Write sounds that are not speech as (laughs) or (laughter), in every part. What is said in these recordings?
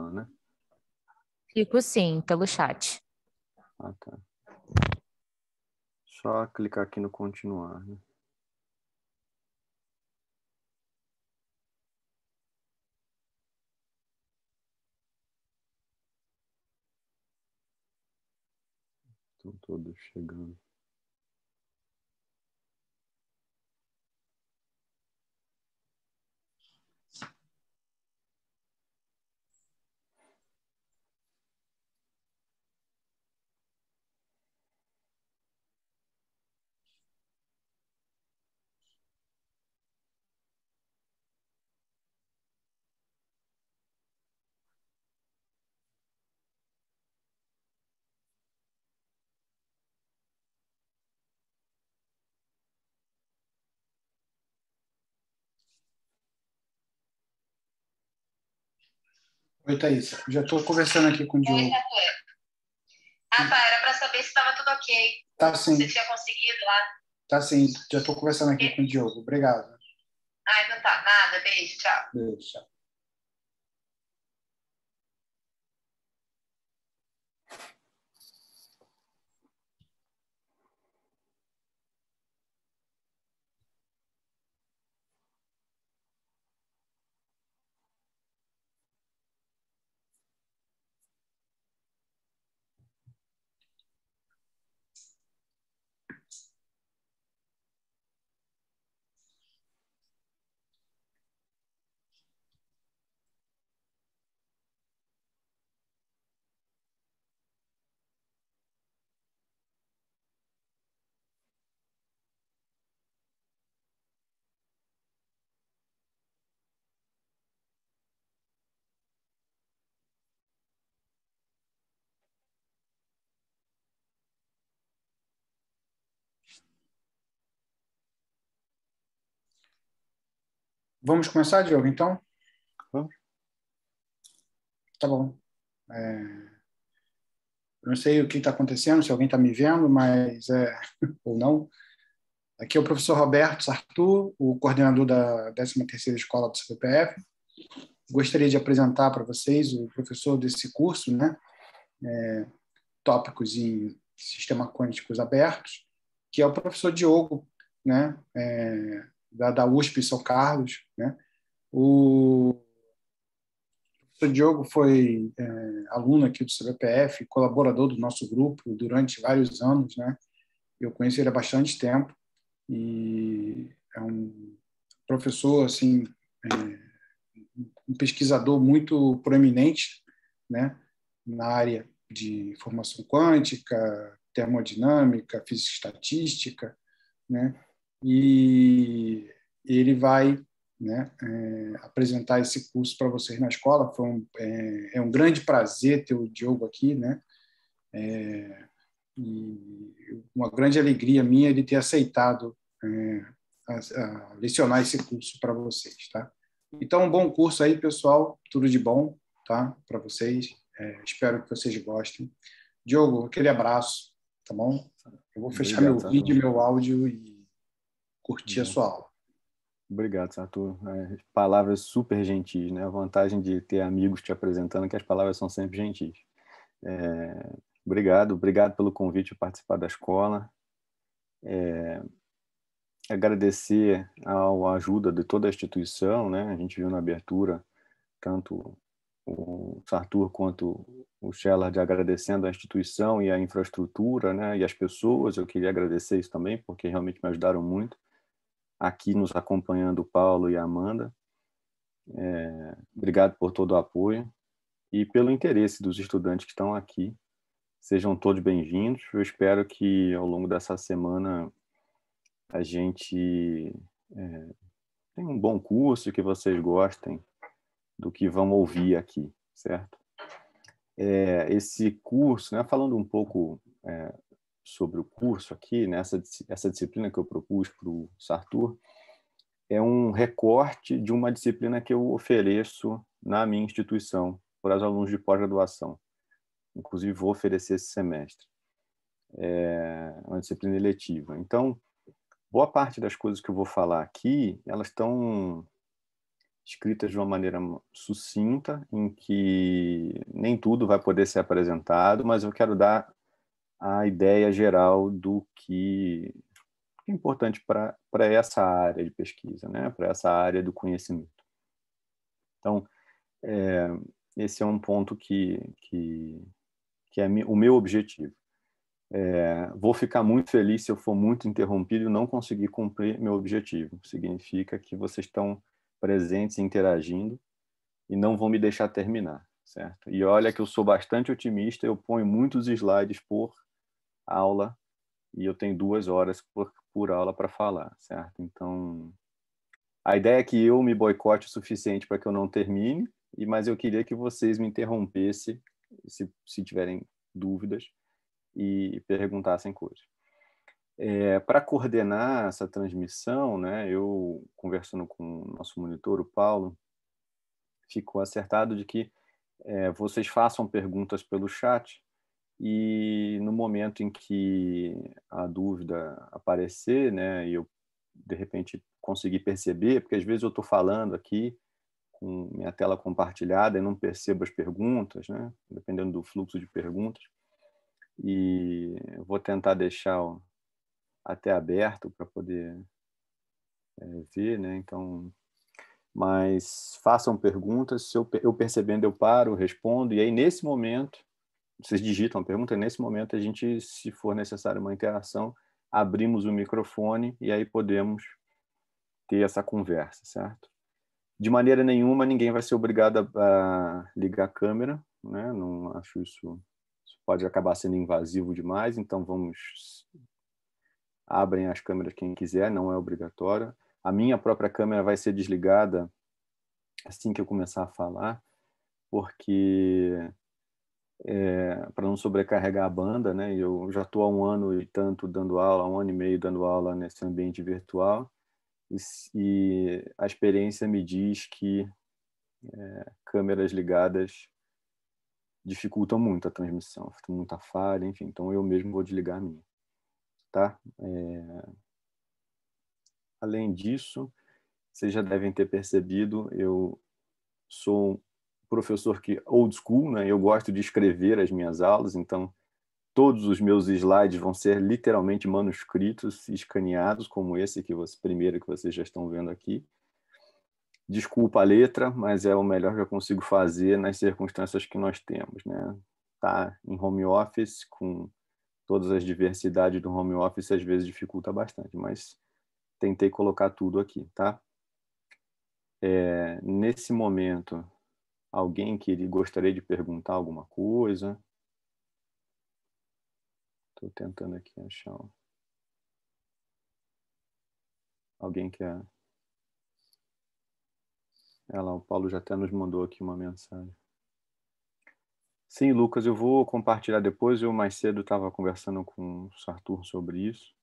né? Fico sim, pelo chat. Ah, tá. Só clicar aqui no continuar, né? Estão todos chegando. Oi, Thaís. Já estou conversando aqui com o Diogo. Oi, ah, tá. Era para saber se estava tudo ok. Tá sim. Você tinha conseguido lá. Tá sim. Já estou conversando aqui com o Diogo. Obrigado. Ah, então tá. Nada. Beijo. Tchau. Beijo. Tchau. Vamos começar, Diogo, então? Vamos. Tá bom. É... Eu não sei o que está acontecendo, se alguém está me vendo, mas é... (laughs) ou não. Aqui é o professor Roberto Sartu, o coordenador da 13ª Escola do CPPF. Gostaria de apresentar para vocês o professor desse curso, né? É... Tópicos em Sistema Quânticos Abertos, que é o professor Diogo, né? É da, da USP São Carlos. Né? O professor Diogo foi é, aluno aqui do CBPF, colaborador do nosso grupo durante vários anos. Né? Eu conheci ele há bastante tempo e é um professor, assim, é, um pesquisador muito proeminente né? na área de formação quântica, termodinâmica, física estatística, né? e ele vai né, é, apresentar esse curso para vocês na escola. Foi um, é, é, um grande prazer ter o Diogo aqui, né? É, e uma grande alegria minha ele ter aceitado é, a, a lecionar esse curso para vocês, tá? Então, um bom curso aí, pessoal. Tudo de bom, tá? Para vocês. É, espero que vocês gostem. Diogo, aquele abraço, tá bom? Eu vou fechar Obrigado, meu tá vídeo, meu áudio e curtir uhum. a sua aula. Obrigado, Sartor. É, palavras super gentis, né? A vantagem de ter amigos te apresentando é que as palavras são sempre gentis. É, obrigado, obrigado pelo convite a participar da escola. É, agradecer a ajuda de toda a instituição, né? A gente viu na abertura tanto o Sartor quanto o Shellard agradecendo a instituição e a infraestrutura, né? E as pessoas. Eu queria agradecer isso também, porque realmente me ajudaram muito aqui nos acompanhando o Paulo e a Amanda. É, obrigado por todo o apoio e pelo interesse dos estudantes que estão aqui. Sejam todos bem-vindos. Eu espero que ao longo dessa semana a gente é, tenha um bom curso, que vocês gostem do que vão ouvir aqui, certo? É, esse curso, né, falando um pouco é, sobre o curso aqui, nessa né? essa disciplina que eu propus para o Sartur, é um recorte de uma disciplina que eu ofereço na minha instituição para os alunos de pós-graduação. Inclusive, vou oferecer esse semestre. É uma disciplina eletiva. Então, boa parte das coisas que eu vou falar aqui, elas estão escritas de uma maneira sucinta, em que nem tudo vai poder ser apresentado, mas eu quero dar a ideia geral do que é importante para essa área de pesquisa, né? para essa área do conhecimento. Então, é, esse é um ponto que, que, que é o meu objetivo. É, vou ficar muito feliz se eu for muito interrompido e não conseguir cumprir meu objetivo. Significa que vocês estão presentes, interagindo e não vão me deixar terminar, certo? E olha que eu sou bastante otimista, eu ponho muitos slides por aula e eu tenho duas horas por, por aula para falar, certo? Então, a ideia é que eu me boicote o suficiente para que eu não termine, e mas eu queria que vocês me interrompessem se, se tiverem dúvidas e perguntassem coisas. É, para coordenar essa transmissão, né, eu conversando com o nosso monitor, o Paulo, ficou acertado de que é, vocês façam perguntas pelo chat e no momento em que a dúvida aparecer, né, e eu de repente conseguir perceber, porque às vezes eu estou falando aqui com minha tela compartilhada e não percebo as perguntas, né, dependendo do fluxo de perguntas, e vou tentar deixar até aberto para poder é, ver, né? Então, mas façam perguntas, se eu, eu percebendo eu paro, respondo e aí nesse momento vocês digitam a pergunta e nesse momento a gente, se for necessário uma interação, abrimos o microfone e aí podemos ter essa conversa, certo? De maneira nenhuma, ninguém vai ser obrigado a, ligar a câmera, né? Não acho isso, isso pode acabar sendo invasivo demais, então vamos abrem as câmeras quem quiser, não é obrigatório. A minha própria câmera vai ser desligada assim que eu começar a falar, porque é, eh, para não sobrecarregar a banda, né? Eu já estou há um ano e tanto dando aula, um ano e meio dando aula nesse ambiente virtual e, e a experiência me diz que é, câmeras ligadas dificultam muito a transmissão, muita falha, enfim. Então eu mesmo vou desligar a minha, tá? É, além disso, vocês já devem ter percebido, eu sou professor que old school, né? Eu gosto de escrever as minhas aulas, então todos os meus slides vão ser literalmente manuscritos, escaneados, como esse que você, primeiro que vocês já estão vendo aqui. Desculpa a letra, mas é o melhor que eu consigo fazer nas circunstâncias que nós temos, né? Tá em home office com todas as diversidades do home office às vezes dificulta bastante, mas tentei colocar tudo aqui, tá? É, nesse momento, alguém que ele gostaria de perguntar alguma coisa. Estou tentando aqui achar. Alguém quer. Olha é. é lá, o Paulo já até nos mandou aqui uma mensagem. Sim, Lucas, eu vou compartilhar depois. Eu mais cedo estava conversando com o Sartur sobre isso.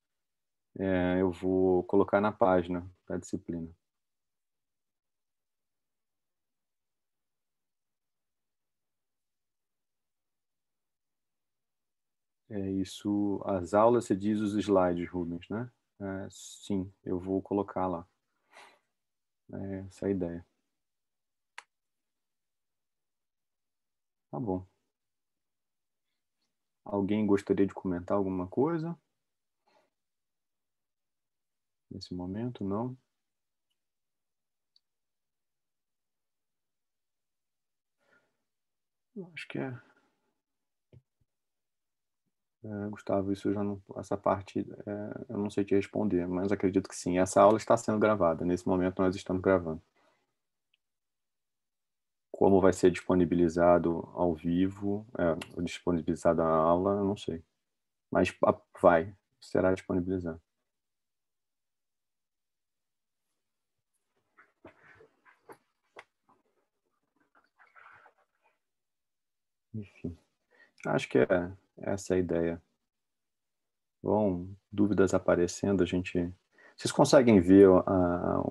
É, eu vou colocar na página da disciplina. É isso, as aulas, você diz os slides, Rubens, né? É, sim, eu vou colocar lá. É essa é a ideia. Tá bom. Alguém gostaria de comentar alguma coisa? Nesse momento, não? Acho que é é, Gustavo, isso já não, essa parte é, eu não sei te responder, mas acredito que sim. Essa aula está sendo gravada. Nesse momento nós estamos gravando. Como vai ser disponibilizado ao vivo, é, disponibilizada a aula, eu não sei. Mas a, vai, será disponibilizado. Enfim, acho que é essa é a ideia. Bom, dúvidas aparecendo, a gente. Vocês conseguem ver uh,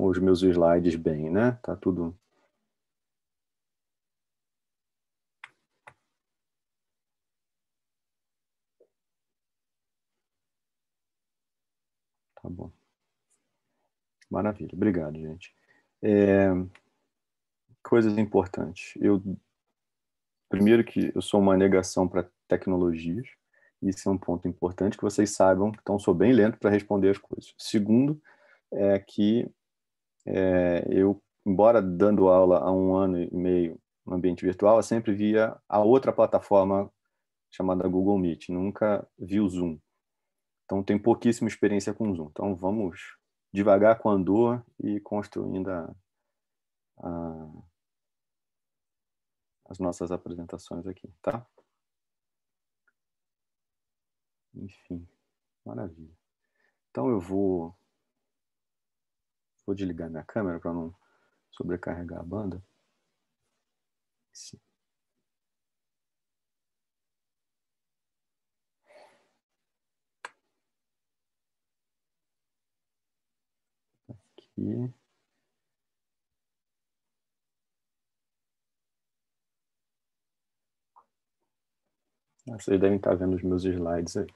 os meus slides bem, né? Tá tudo. Tá bom. Maravilha, obrigado, gente. É... Coisas importantes. Eu Primeiro que eu sou uma negação para tecnologias, isso é um ponto importante que vocês saibam, então sou bem lento para responder as coisas. Segundo é que é, eu, embora dando aula há um ano e meio no ambiente virtual, eu sempre via a outra plataforma chamada Google Meet, nunca vi o Zoom. Então tem pouquíssima experiência com o Zoom. Então vamos devagar com a andor e construindo a, a as nossas apresentações aqui, tá? Enfim, maravilha. Então eu vou vou desligar minha câmera para não sobrecarregar a banda. Sim. Tá aqui. Vocês devem estar vendo os meus slides aí.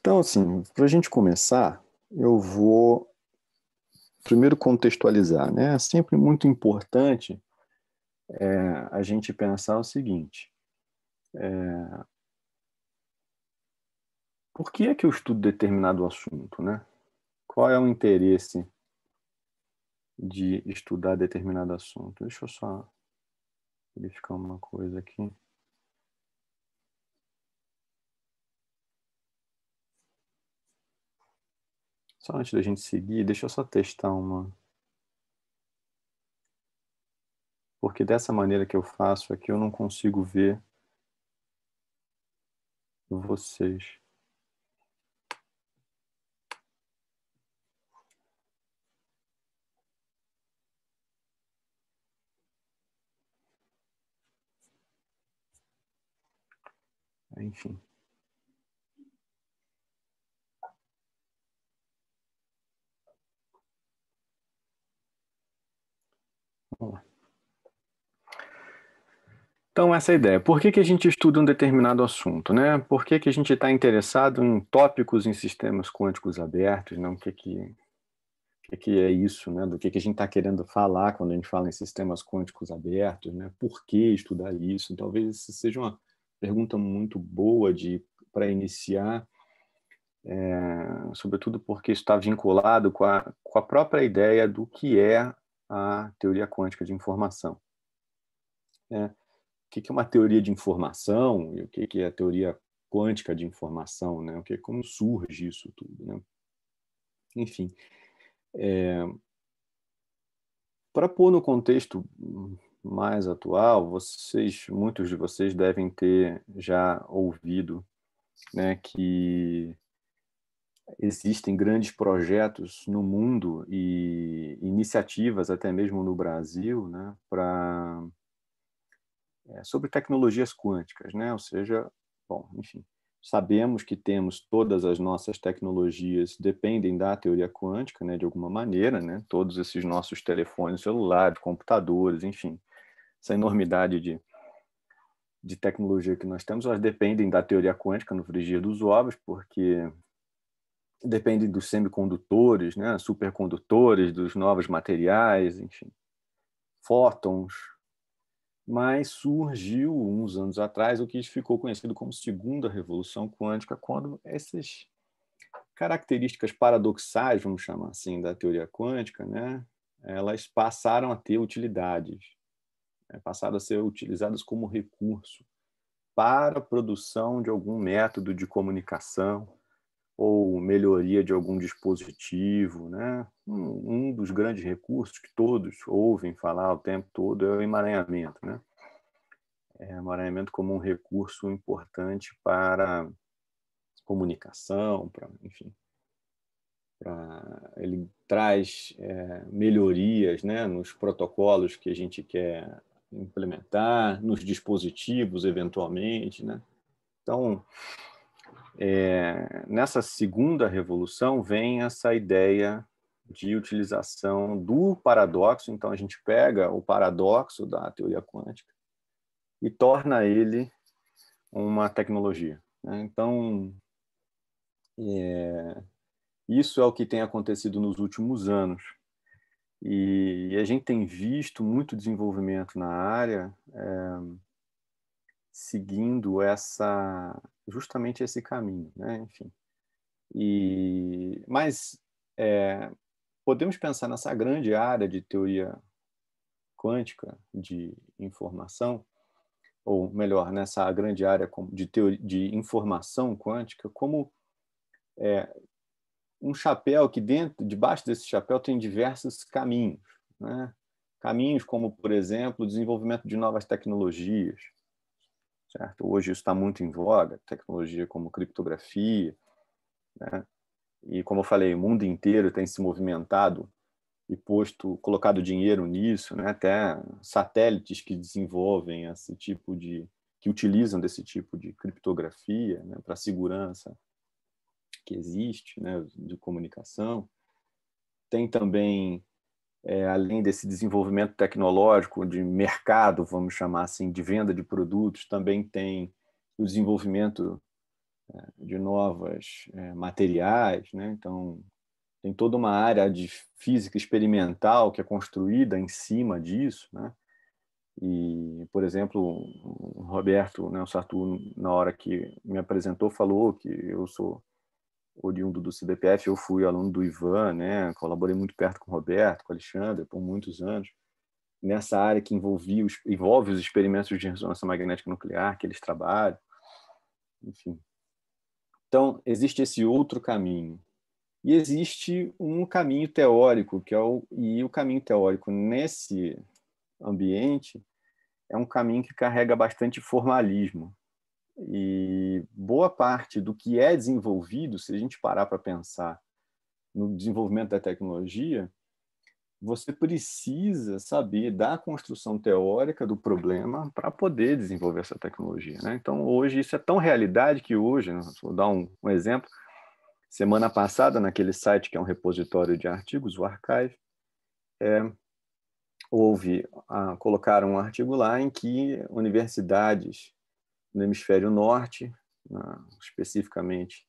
Então, assim, para a gente começar, eu vou primeiro contextualizar, né? É sempre muito importante é, a gente pensar o seguinte: é, por que é que eu estudo determinado assunto, né? Qual é o interesse de estudar determinado assunto? Deixa eu só verificar uma coisa aqui. Só antes da gente seguir, deixa eu só testar uma. Porque dessa maneira que eu faço aqui, é eu não consigo ver vocês. Enfim. Então, essa é a ideia. Por que, que a gente estuda um determinado assunto? Né? Por que, que a gente está interessado em tópicos em sistemas quânticos abertos? Não? Né? O que, que, o que é isso? Né? Do que, que a gente está querendo falar quando a gente fala em sistemas quânticos abertos? Né? Por que estudar isso? Talvez isso seja uma pergunta muito boa de para iniciar, é, sobretudo porque está vinculado com a, com a própria ideia do que é a teoria quântica de informação. É, o que é uma teoria de informação e o que, que é a teoria quântica de informação, né? O que, como surge isso tudo, né? Enfim, é... para pôr no contexto mais atual, vocês, muitos de vocês devem ter já ouvido, né, que existem grandes projetos no mundo e iniciativas até mesmo no Brasil, né, para é, sobre tecnologias quânticas, né? Ou seja, bom, enfim, sabemos que temos todas as nossas tecnologias dependem da teoria quântica, né? De alguma maneira, né? Todos esses nossos telefones, celulares, computadores, enfim, essa enormidade de de tecnologia que nós temos, elas dependem da teoria quântica no frigir dos ovos, porque dependem dos semicondutores, né, supercondutores, dos novos materiais, enfim, fótons, mas surgiu uns anos atrás o que ficou conhecido como segunda revolução quântica, quando essas características paradoxais, vamos chamar assim, da teoria quântica, né, elas passaram a ter utilidades, né, passaram a ser utilizadas como recurso para a produção de algum método de comunicação, ou melhoria de algum dispositivo, né? Um, um dos grandes recursos que todos ouvem falar o tempo todo é o emaranhamento, né? É, emaranhamento como um recurso importante para comunicação, para enfim, pra, ele traz é, melhorias, né? Nos protocolos que a gente quer implementar, nos dispositivos eventualmente, né? Então é, nessa segunda revolução vem essa ideia de utilização do paradoxo. Então, a gente pega o paradoxo da teoria quântica e torna ele uma tecnologia. Né? Então, é, isso é o que tem acontecido nos últimos anos. E, e a gente tem visto muito desenvolvimento na área é, seguindo essa, justamente esse caminho, né? Enfim. E, mas é, podemos pensar nessa grande área de teoria quântica de informação, ou melhor, nessa grande área de, teoria, de informação quântica, como é, um chapéu que dentro, debaixo desse chapéu tem diversos caminhos, né? caminhos como, por exemplo, o desenvolvimento de novas tecnologias, Certo? Hoje isso está muito em voga, tecnologia como criptografia, né? e como eu falei, o mundo inteiro tem se movimentado e posto, colocado dinheiro nisso, né? até satélites que desenvolvem esse tipo de, que utilizam desse tipo de criptografia né? para segurança que existe, né? de comunicação. Tem também é, além desse desenvolvimento tecnológico de mercado, vamos chamar assim, de venda de produtos, também tem o desenvolvimento é, de novos é, materiais, né? então tem toda uma área de física experimental que é construída em cima disso, né? E, por exemplo, o Roberto, né, o Sartu, na hora que me apresentou, falou que eu sou oriundo do CBPF, eu fui aluno do Ivan, né? Colaborei muito perto com o Roberto, com o Alexandre por muitos anos nessa área que envolvia os, envolve os experimentos de ressonância magnética nuclear que eles trabalham, enfim. Então existe esse outro caminho e existe um caminho teórico que é o e o caminho teórico nesse ambiente é um caminho que carrega bastante formalismo, e boa parte do que é desenvolvido, se a gente parar para pensar no desenvolvimento da tecnologia, você precisa saber da construção teórica do problema para poder desenvolver essa tecnologia. Né? Então, hoje, isso é tão realidade que hoje, né? vou dar um, um, exemplo, semana passada, naquele site que é um repositório de artigos, o Archive, é, houve, a, ah, colocaram um artigo lá em que universidades no hemisfério norte, na, especificamente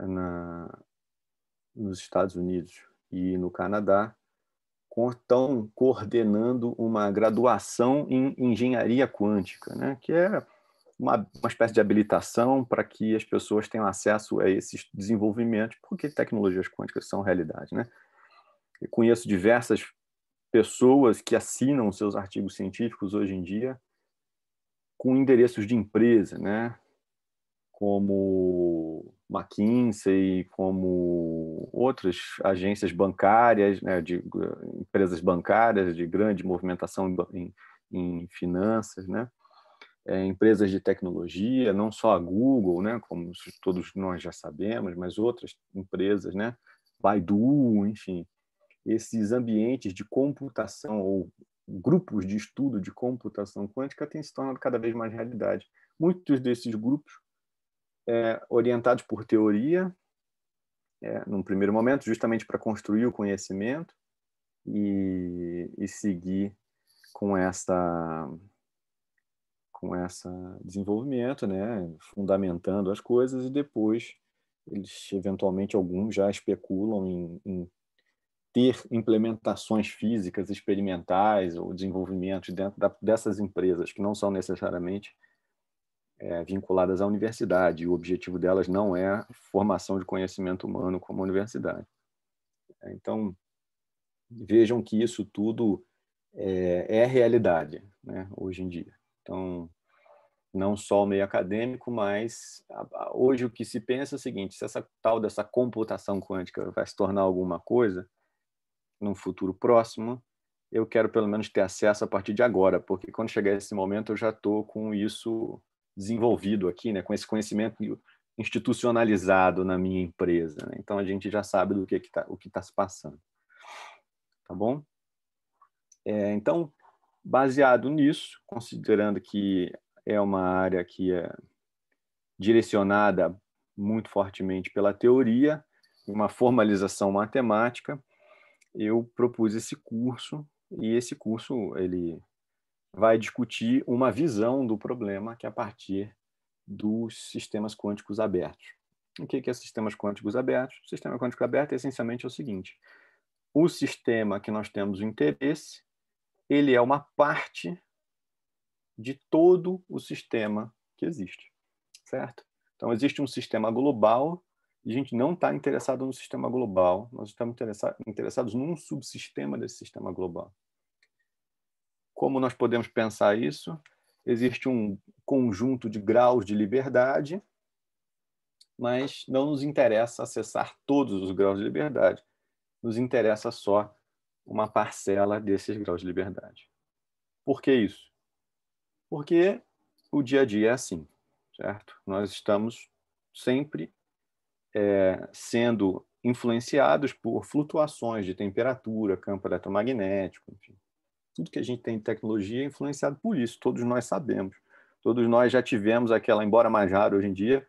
na, nos Estados Unidos e no Canadá, estão coordenando uma graduação em engenharia quântica, né? que é uma, uma espécie de habilitação para que as pessoas tenham acesso a esses desenvolvimentos, porque tecnologias quânticas são realidade. Né? Eu conheço diversas pessoas que assinam seus artigos científicos hoje em dia com endereços de empresa, né? como McKinsey, como outras agências bancárias, né? de empresas bancárias de grande movimentação em, em finanças, né? É, empresas de tecnologia, não só a Google, né, como todos nós já sabemos, mas outras empresas, né, Baidu, enfim, esses ambientes de computação ou grupos de estudo de computação quântica têm se tornado cada vez mais realidade. Muitos desses grupos, é, orientados por teoria, é, num primeiro momento, justamente para construir o conhecimento e, e seguir com essa com esse desenvolvimento, né, fundamentando as coisas e depois eles eventualmente alguns já especulam em, em ter implementações físicas experimentais ou desenvolvimento dentro da, dessas empresas que não são necessariamente é, vinculadas à universidade. O objetivo delas não é formação de conhecimento humano como universidade. É, então, vejam que isso tudo é, é realidade né, hoje em dia. Então, não só o meio acadêmico, mas hoje o que se pensa é o seguinte: se essa tal dessa computação quântica vai se tornar alguma coisa, num futuro próximo, eu quero pelo menos ter acesso a partir de agora, porque quando chegar esse momento eu já estou com isso desenvolvido aqui, né, com esse conhecimento institucionalizado na minha empresa. Né? Então a gente já sabe do que está o que está se passando, tá bom? É, então baseado nisso, considerando que é uma área que é direcionada muito fortemente pela teoria, uma formalização matemática, eu propus esse curso e esse curso ele vai discutir uma visão do problema que é a partir dos sistemas quânticos abertos. O que é sistemas quânticos abertos? O sistema quântico aberto essencialmente é o seguinte: o sistema que nós temos interesse, ele é uma parte de todo o sistema que existe, certo? Então existe um sistema global a gente não está interessado no sistema global, nós estamos interessados num subsistema desse sistema global. Como nós podemos pensar isso? Existe um conjunto de graus de liberdade, mas não nos interessa acessar todos os graus de liberdade, nos interessa só uma parcela desses graus de liberdade. Por que isso? Porque o dia a dia é assim, certo? Nós estamos sempre é, sendo influenciados por flutuações de temperatura, campo eletromagnético, enfim. Tudo que a gente tem de tecnologia é influenciado por isso, todos nós sabemos. Todos nós já tivemos aquela, embora mais raro hoje em dia,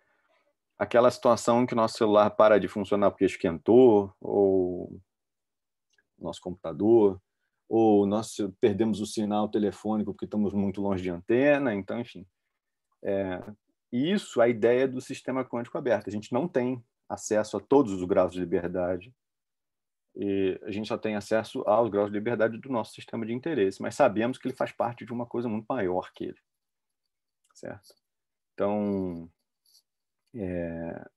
aquela situação em que nosso celular para de funcionar porque esquentou, ou nosso computador, ou nós perdemos o sinal telefônico porque estamos muito longe de antena, então, enfim. É, isso, a ideia do sistema quântico aberto. A gente não tem acesso a todos os graus de liberdade, e a gente só tem acesso aos graus de liberdade do nosso sistema de interesse, mas sabemos que ele faz parte de uma coisa muito maior que ele. Certo? Então, é,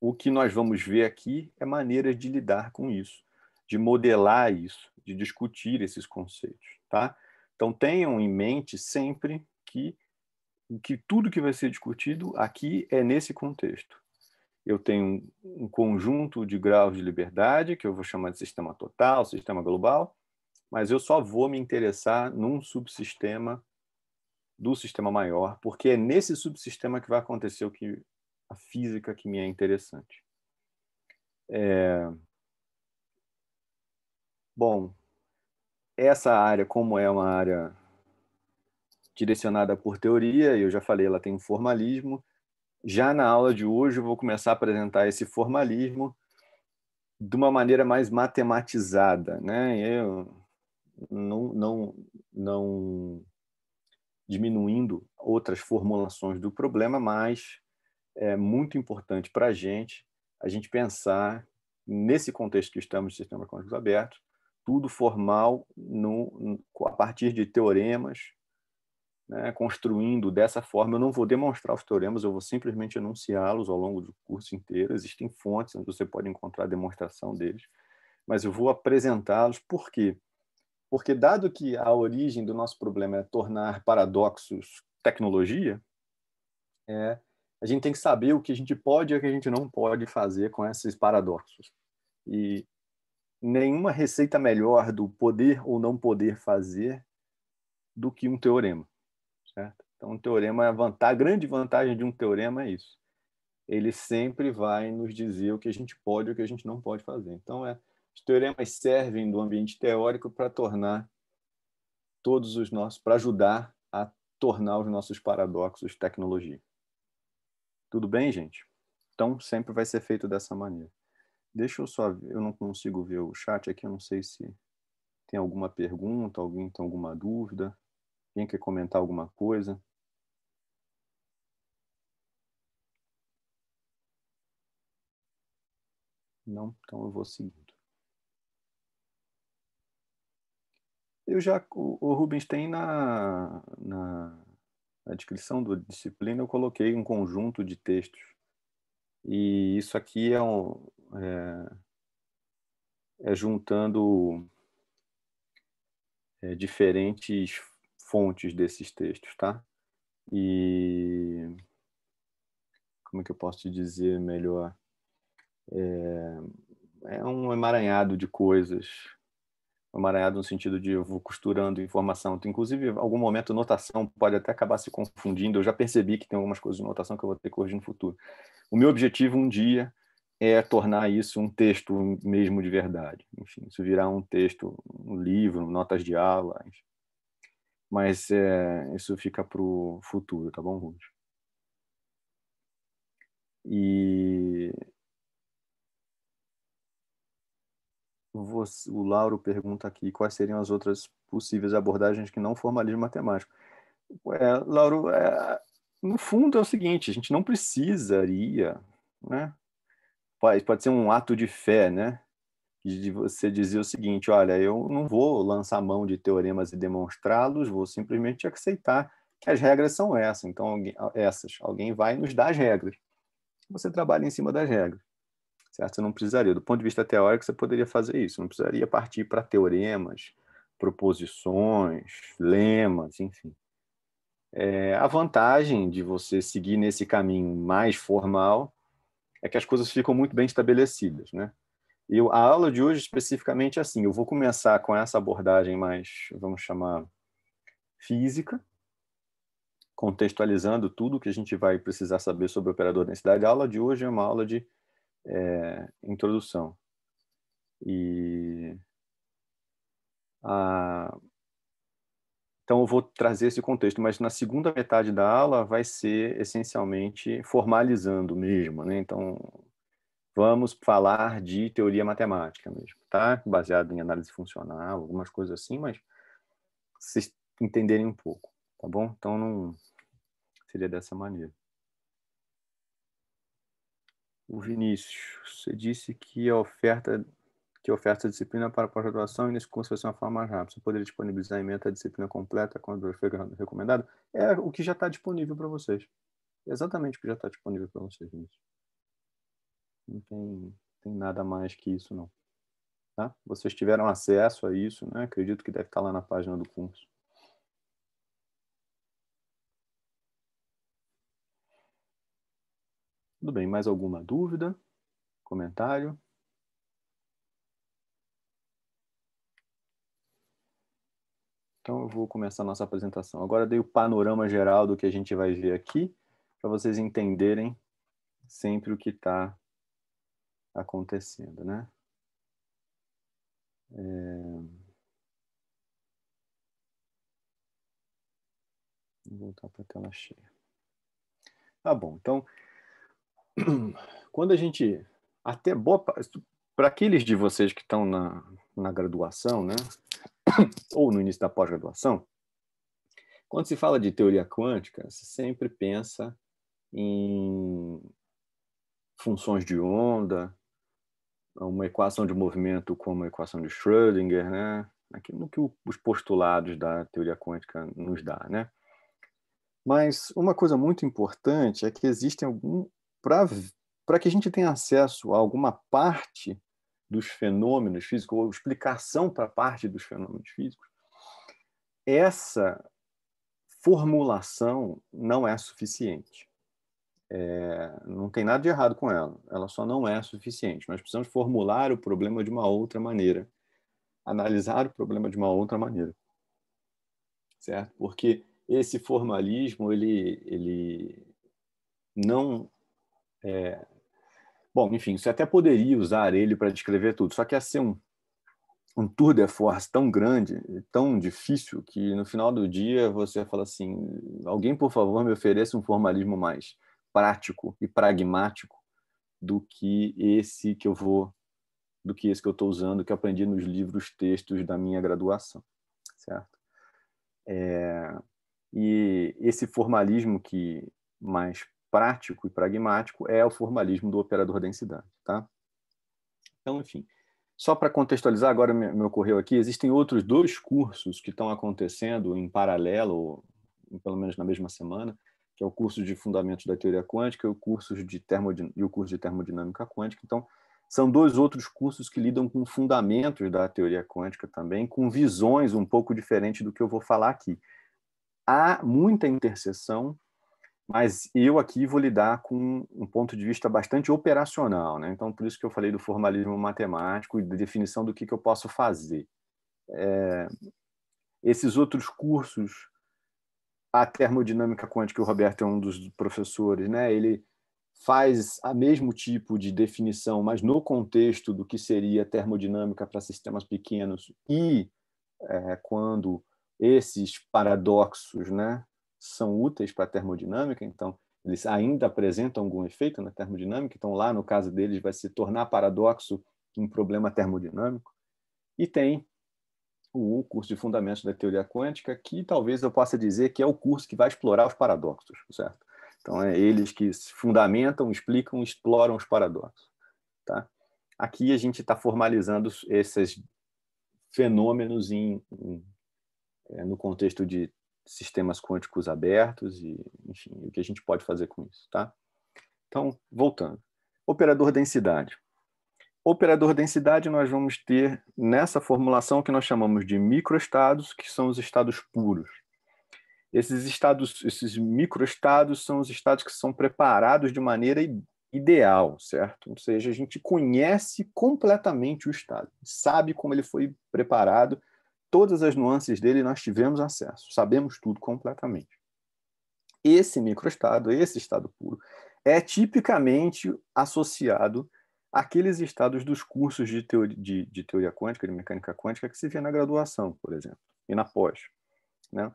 o que nós vamos ver aqui é maneiras de lidar com isso, de modelar isso, de discutir esses conceitos. Tá? Então, tenham em mente sempre que que tudo que vai ser discutido aqui é nesse contexto. Eu tenho um conjunto de graus de liberdade, que eu vou chamar de sistema total, sistema global, mas eu só vou me interessar num subsistema do sistema maior, porque é nesse subsistema que vai acontecer o que a física que me é interessante. É... Bom, essa área, como é uma área direcionada por teoria, eu já falei, ela tem um formalismo. Já na aula de hoje, eu vou começar a apresentar esse formalismo de uma maneira mais matematizada, né? Eu não, não, não diminuindo outras formulações do problema, mas é muito importante para a gente a gente pensar nesse contexto que estamos de sistema econômico aberto, tudo formal no, a partir de teoremas, né, construindo dessa forma. Eu não vou demonstrar os teoremas, eu vou simplesmente enunciá-los ao longo do curso inteiro. Existem fontes onde você pode encontrar a demonstração deles, mas eu vou apresentá-los. Por quê? Porque, dado que a origem do nosso problema é tornar paradoxos tecnologia, é, a gente tem que saber o que a gente pode e o que a gente não pode fazer com esses paradoxos. E nenhuma receita melhor do poder ou não poder fazer do que um teorema. Certo? Então, um teorema, a grande vantagem de um teorema é isso. Ele sempre vai nos dizer o que a gente pode e o que a gente não pode fazer. Então, é, os teoremas servem do ambiente teórico para tornar todos os nossos, para ajudar a tornar os nossos paradoxos tecnologia. Tudo bem, gente? Então, sempre vai ser feito dessa maneira. Deixa eu só ver, eu não consigo ver o chat aqui, eu não sei se tem alguma pergunta, alguém tem alguma dúvida. Quem quer comentar alguma coisa? Não, então eu vou seguindo. Eu já, o, o Rubens tem na, na, na descrição da disciplina, eu coloquei um conjunto de textos. E isso aqui é, um, é, é juntando é, diferentes fontes desses textos, tá? E como é que eu posso te dizer melhor? É, é um emaranhado de coisas, um emaranhado no sentido de eu vou costurando informação. Então, inclusive, em algum momento, notação pode até acabar se confundindo. Eu já percebi que tem algumas coisas de notação que eu vou ter que corrigir no futuro. O meu objetivo um dia é tornar isso um texto mesmo de verdade. Enfim, isso virar um texto, um livro, notas de aula, enfim. Mas é, isso fica para o futuro, tá bom, Ruth? E Você, o Lauro pergunta aqui quais seriam as outras possíveis abordagens que não formalismo matemático. É, Lauro, é, no fundo é o seguinte, a gente não precisaria, né? Pode, pode ser um ato de fé, né? de você dizer o seguinte: olha, eu não vou lançar mão de teoremas e demonstrá-los, vou simplesmente aceitar que as regras são essas. Então, alguém, essas, alguém vai nos dar as regras. Você trabalha em cima das regras. Certo? Você não precisaria, do ponto de vista teórico, você poderia fazer isso, não precisaria partir para teoremas, proposições, lemas, enfim. É, a vantagem de você seguir nesse caminho mais formal é que as coisas ficam muito bem estabelecidas, né? a aula de hoje especificamente é assim, eu vou começar com essa abordagem mais, vamos chamar, física, contextualizando tudo que a gente vai precisar saber sobre o operador de densidade. A aula de hoje é uma aula de é, introdução. E a... Então, eu vou trazer esse contexto, mas na segunda metade da aula vai ser essencialmente formalizando mesmo, né? Então, vamos falar de teoria matemática mesmo, tá? Baseado em análise funcional, algumas coisas assim, mas vocês entenderem um pouco, tá bom? Então não seria dessa maneira. O Vinícius, você disse que a oferta que oferta disciplina para pós-graduação e nesse curso vai ser uma forma mais rápida. Você poderia disponibilizar em meta a disciplina completa quando foi recomendado? É o que já está disponível para vocês. É exatamente o que já está disponível para vocês, Vinícius. Não tem, tem nada mais que isso, não. Tá? Vocês tiveram acesso a isso, né? Acredito que deve estar lá na página do curso. Tudo bem, mais alguma dúvida? Comentário? Então, eu vou começar a nossa apresentação. Agora, dei o panorama geral do que a gente vai ver aqui, para vocês entenderem sempre o que está acontecendo, né? É... Vou voltar para a tela cheia. Tá bom, então, (clears throat) quando a gente. Até boa. Para aqueles de vocês que estão na, na graduação, né? (clears throat) Ou no início da pós-graduação, quando se fala de teoria quântica, se sempre pensa em funções de onda, é uma equação de movimento como a equação de Schrödinger, né? aquilo que os postulados da teoria quântica nos dá. Né? Mas uma coisa muito importante é que existem algum. Para que a gente tenha acesso a alguma parte dos fenômenos físicos, ou explicação para parte dos fenômenos físicos, essa formulação não é suficiente. É, não tem nada de errado com ela, ela só não é suficiente. Nós precisamos formular o problema de uma outra maneira, analisar o problema de uma outra maneira, certo? Porque esse formalismo ele, ele não é... bom, enfim, você até poderia usar ele para descrever tudo, só que ia ser um um tour de force tão grande, tão difícil que no final do dia você fala assim, alguém por favor me ofereça um formalismo mais prático e pragmático do que esse que eu vou do que esse que eu estou usando que aprendi nos livros textos da minha graduação certo é, e esse formalismo que mais prático e pragmático é o formalismo do operador densidade tá então enfim só para contextualizar agora me, me ocorreu aqui existem outros dois cursos que estão acontecendo em paralelo ou pelo menos na mesma semana que é o curso de Fundamentos da Teoria Quântica e o curso de, termodin... e o curso de Termodinâmica Quântica. Então, são dois outros cursos que lidam com fundamentos da teoria quântica também, com visões um pouco diferentes do que eu vou falar aqui. Há muita interseção, mas eu aqui vou lidar com um ponto de vista bastante operacional, né? Então, por isso que eu falei do formalismo matemático e da definição do que, que eu posso fazer. É... Esses outros cursos a termodinâmica quântica, que o Roberto é um dos professores, né? ele faz o mesmo tipo de definição, mas no contexto do que seria termodinâmica para sistemas pequenos e é, quando esses paradoxos né, são úteis para a termodinâmica, então eles ainda apresentam algum efeito na termodinâmica, então lá no caso deles vai se tornar paradoxo um problema termodinâmico. E tem o curso de Fundamentos da Teoria Quântica, que talvez eu possa dizer que é o curso que vai explorar os paradoxos, certo? Então, é eles que fundamentam, explicam, exploram os paradoxos, tá? Aqui a gente está formalizando esses fenômenos em, em, é, no contexto de sistemas quânticos abertos e, enfim, o que a gente pode fazer com isso, tá? Então, voltando. Operador densidade operador densidade nós vamos ter nessa formulação que nós chamamos de microestados, que são os estados puros. Esses estados, esses microestados são os estados que são preparados de maneira ideal, certo? Ou seja, a gente conhece completamente o estado, sabe como ele foi preparado, todas as nuances dele nós tivemos acesso, sabemos tudo completamente. Esse microestado, esse estado puro, é tipicamente associado aqueles estados dos cursos de, de, de teoria quântica, de mecânica quântica, que se vê na graduação, por exemplo, e na pós. Né?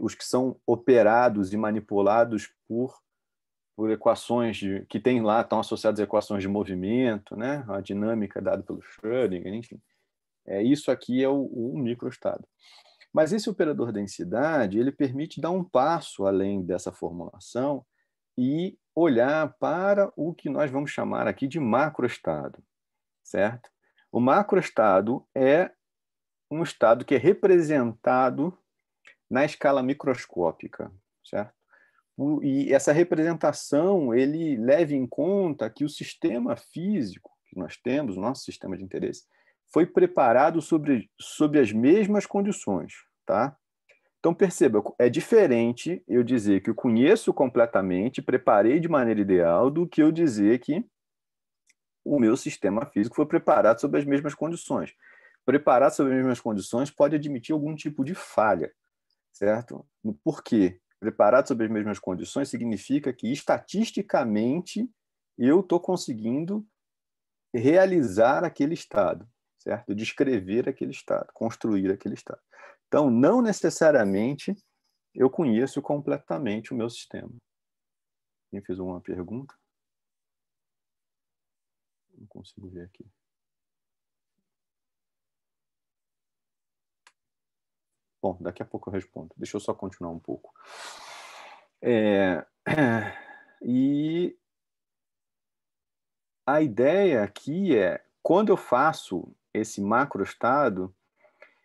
os que são operados e manipulados por, por equações de, que tem lá, estão associadas a equações de movimento, né? a dinâmica dada pelo Schrödinger, enfim. É, isso aqui é o, o microestado. Mas esse operador densidade ele permite dar um passo além dessa formulação e olhar para o que nós vamos chamar aqui de macroestado, certo? O macroestado é um estado que é representado na escala microscópica, certo? E essa representação ele leva em conta que o sistema físico que nós temos, o nosso sistema de interesse, foi preparado sobre, sobre as mesmas condições, tá? Então, perceba, é diferente eu dizer que eu conheço completamente, preparei de maneira ideal, do que eu dizer que o meu sistema físico foi preparado sob as mesmas condições. Preparado sob as mesmas condições pode admitir algum tipo de falha, certo? Por quê? Preparado sob as mesmas condições significa que, estatisticamente, eu estou conseguindo realizar aquele estado, certo? Descrever aquele estado, construir aquele estado. Então, não necessariamente eu conheço completamente o meu sistema. Quem fez uma pergunta? Não consigo ver aqui. Bom, daqui a pouco eu respondo. Deixa eu só continuar um pouco. É, (clears throat) e a ideia aqui é, quando eu faço esse macroestado,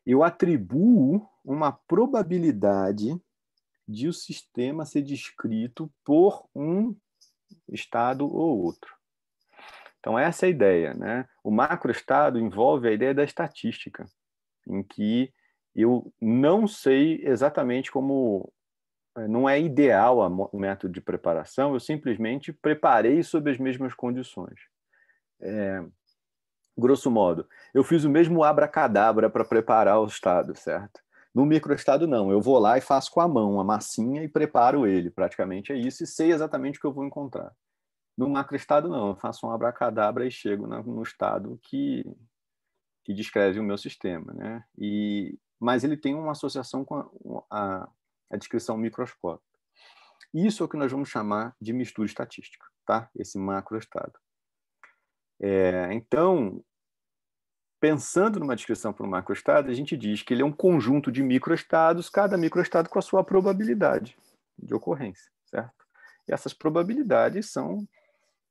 eu atribuo uma probabilidade de o sistema ser descrito por um estado ou outro. Então, essa é a ideia. Né? O macroestado envolve a ideia da estatística, em que eu não sei exatamente como. Eh, não é ideal o método de preparação, eu simplesmente preparei sob as mesmas condições. É, grosso modo, eu fiz o mesmo abracadabra para preparar o estado, certo? No microestado, não. Eu vou lá e faço com a mão a massinha e preparo ele. Praticamente é isso e sei exatamente o que eu vou encontrar. No macroestado, não. Eu faço um abracadabra e chego no estado que, que descreve o meu sistema. Né? E, mas ele tem uma associação com a, a, a descrição microscópica. Isso é o que nós vamos chamar de mistura estatística, tá? esse macroestado. É, então, pensando numa descrição para um macroestado, a gente diz que ele é um conjunto de microestados, cada microestado com a sua probabilidade de ocorrência, certo? E essas probabilidades são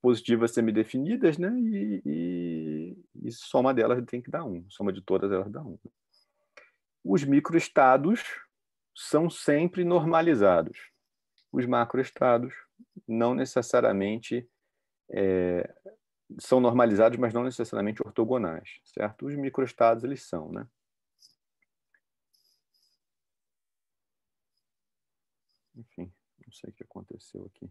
positivas semidefinidas, né? E, e, e soma delas tem que dar um, soma de todas elas dá um. Os microestados são sempre normalizados. Os macroestados não necessariamente é, são normalizados, mas não necessariamente ortogonais, certo? Os microestados eles são, né? Enfim, não sei o que aconteceu aqui.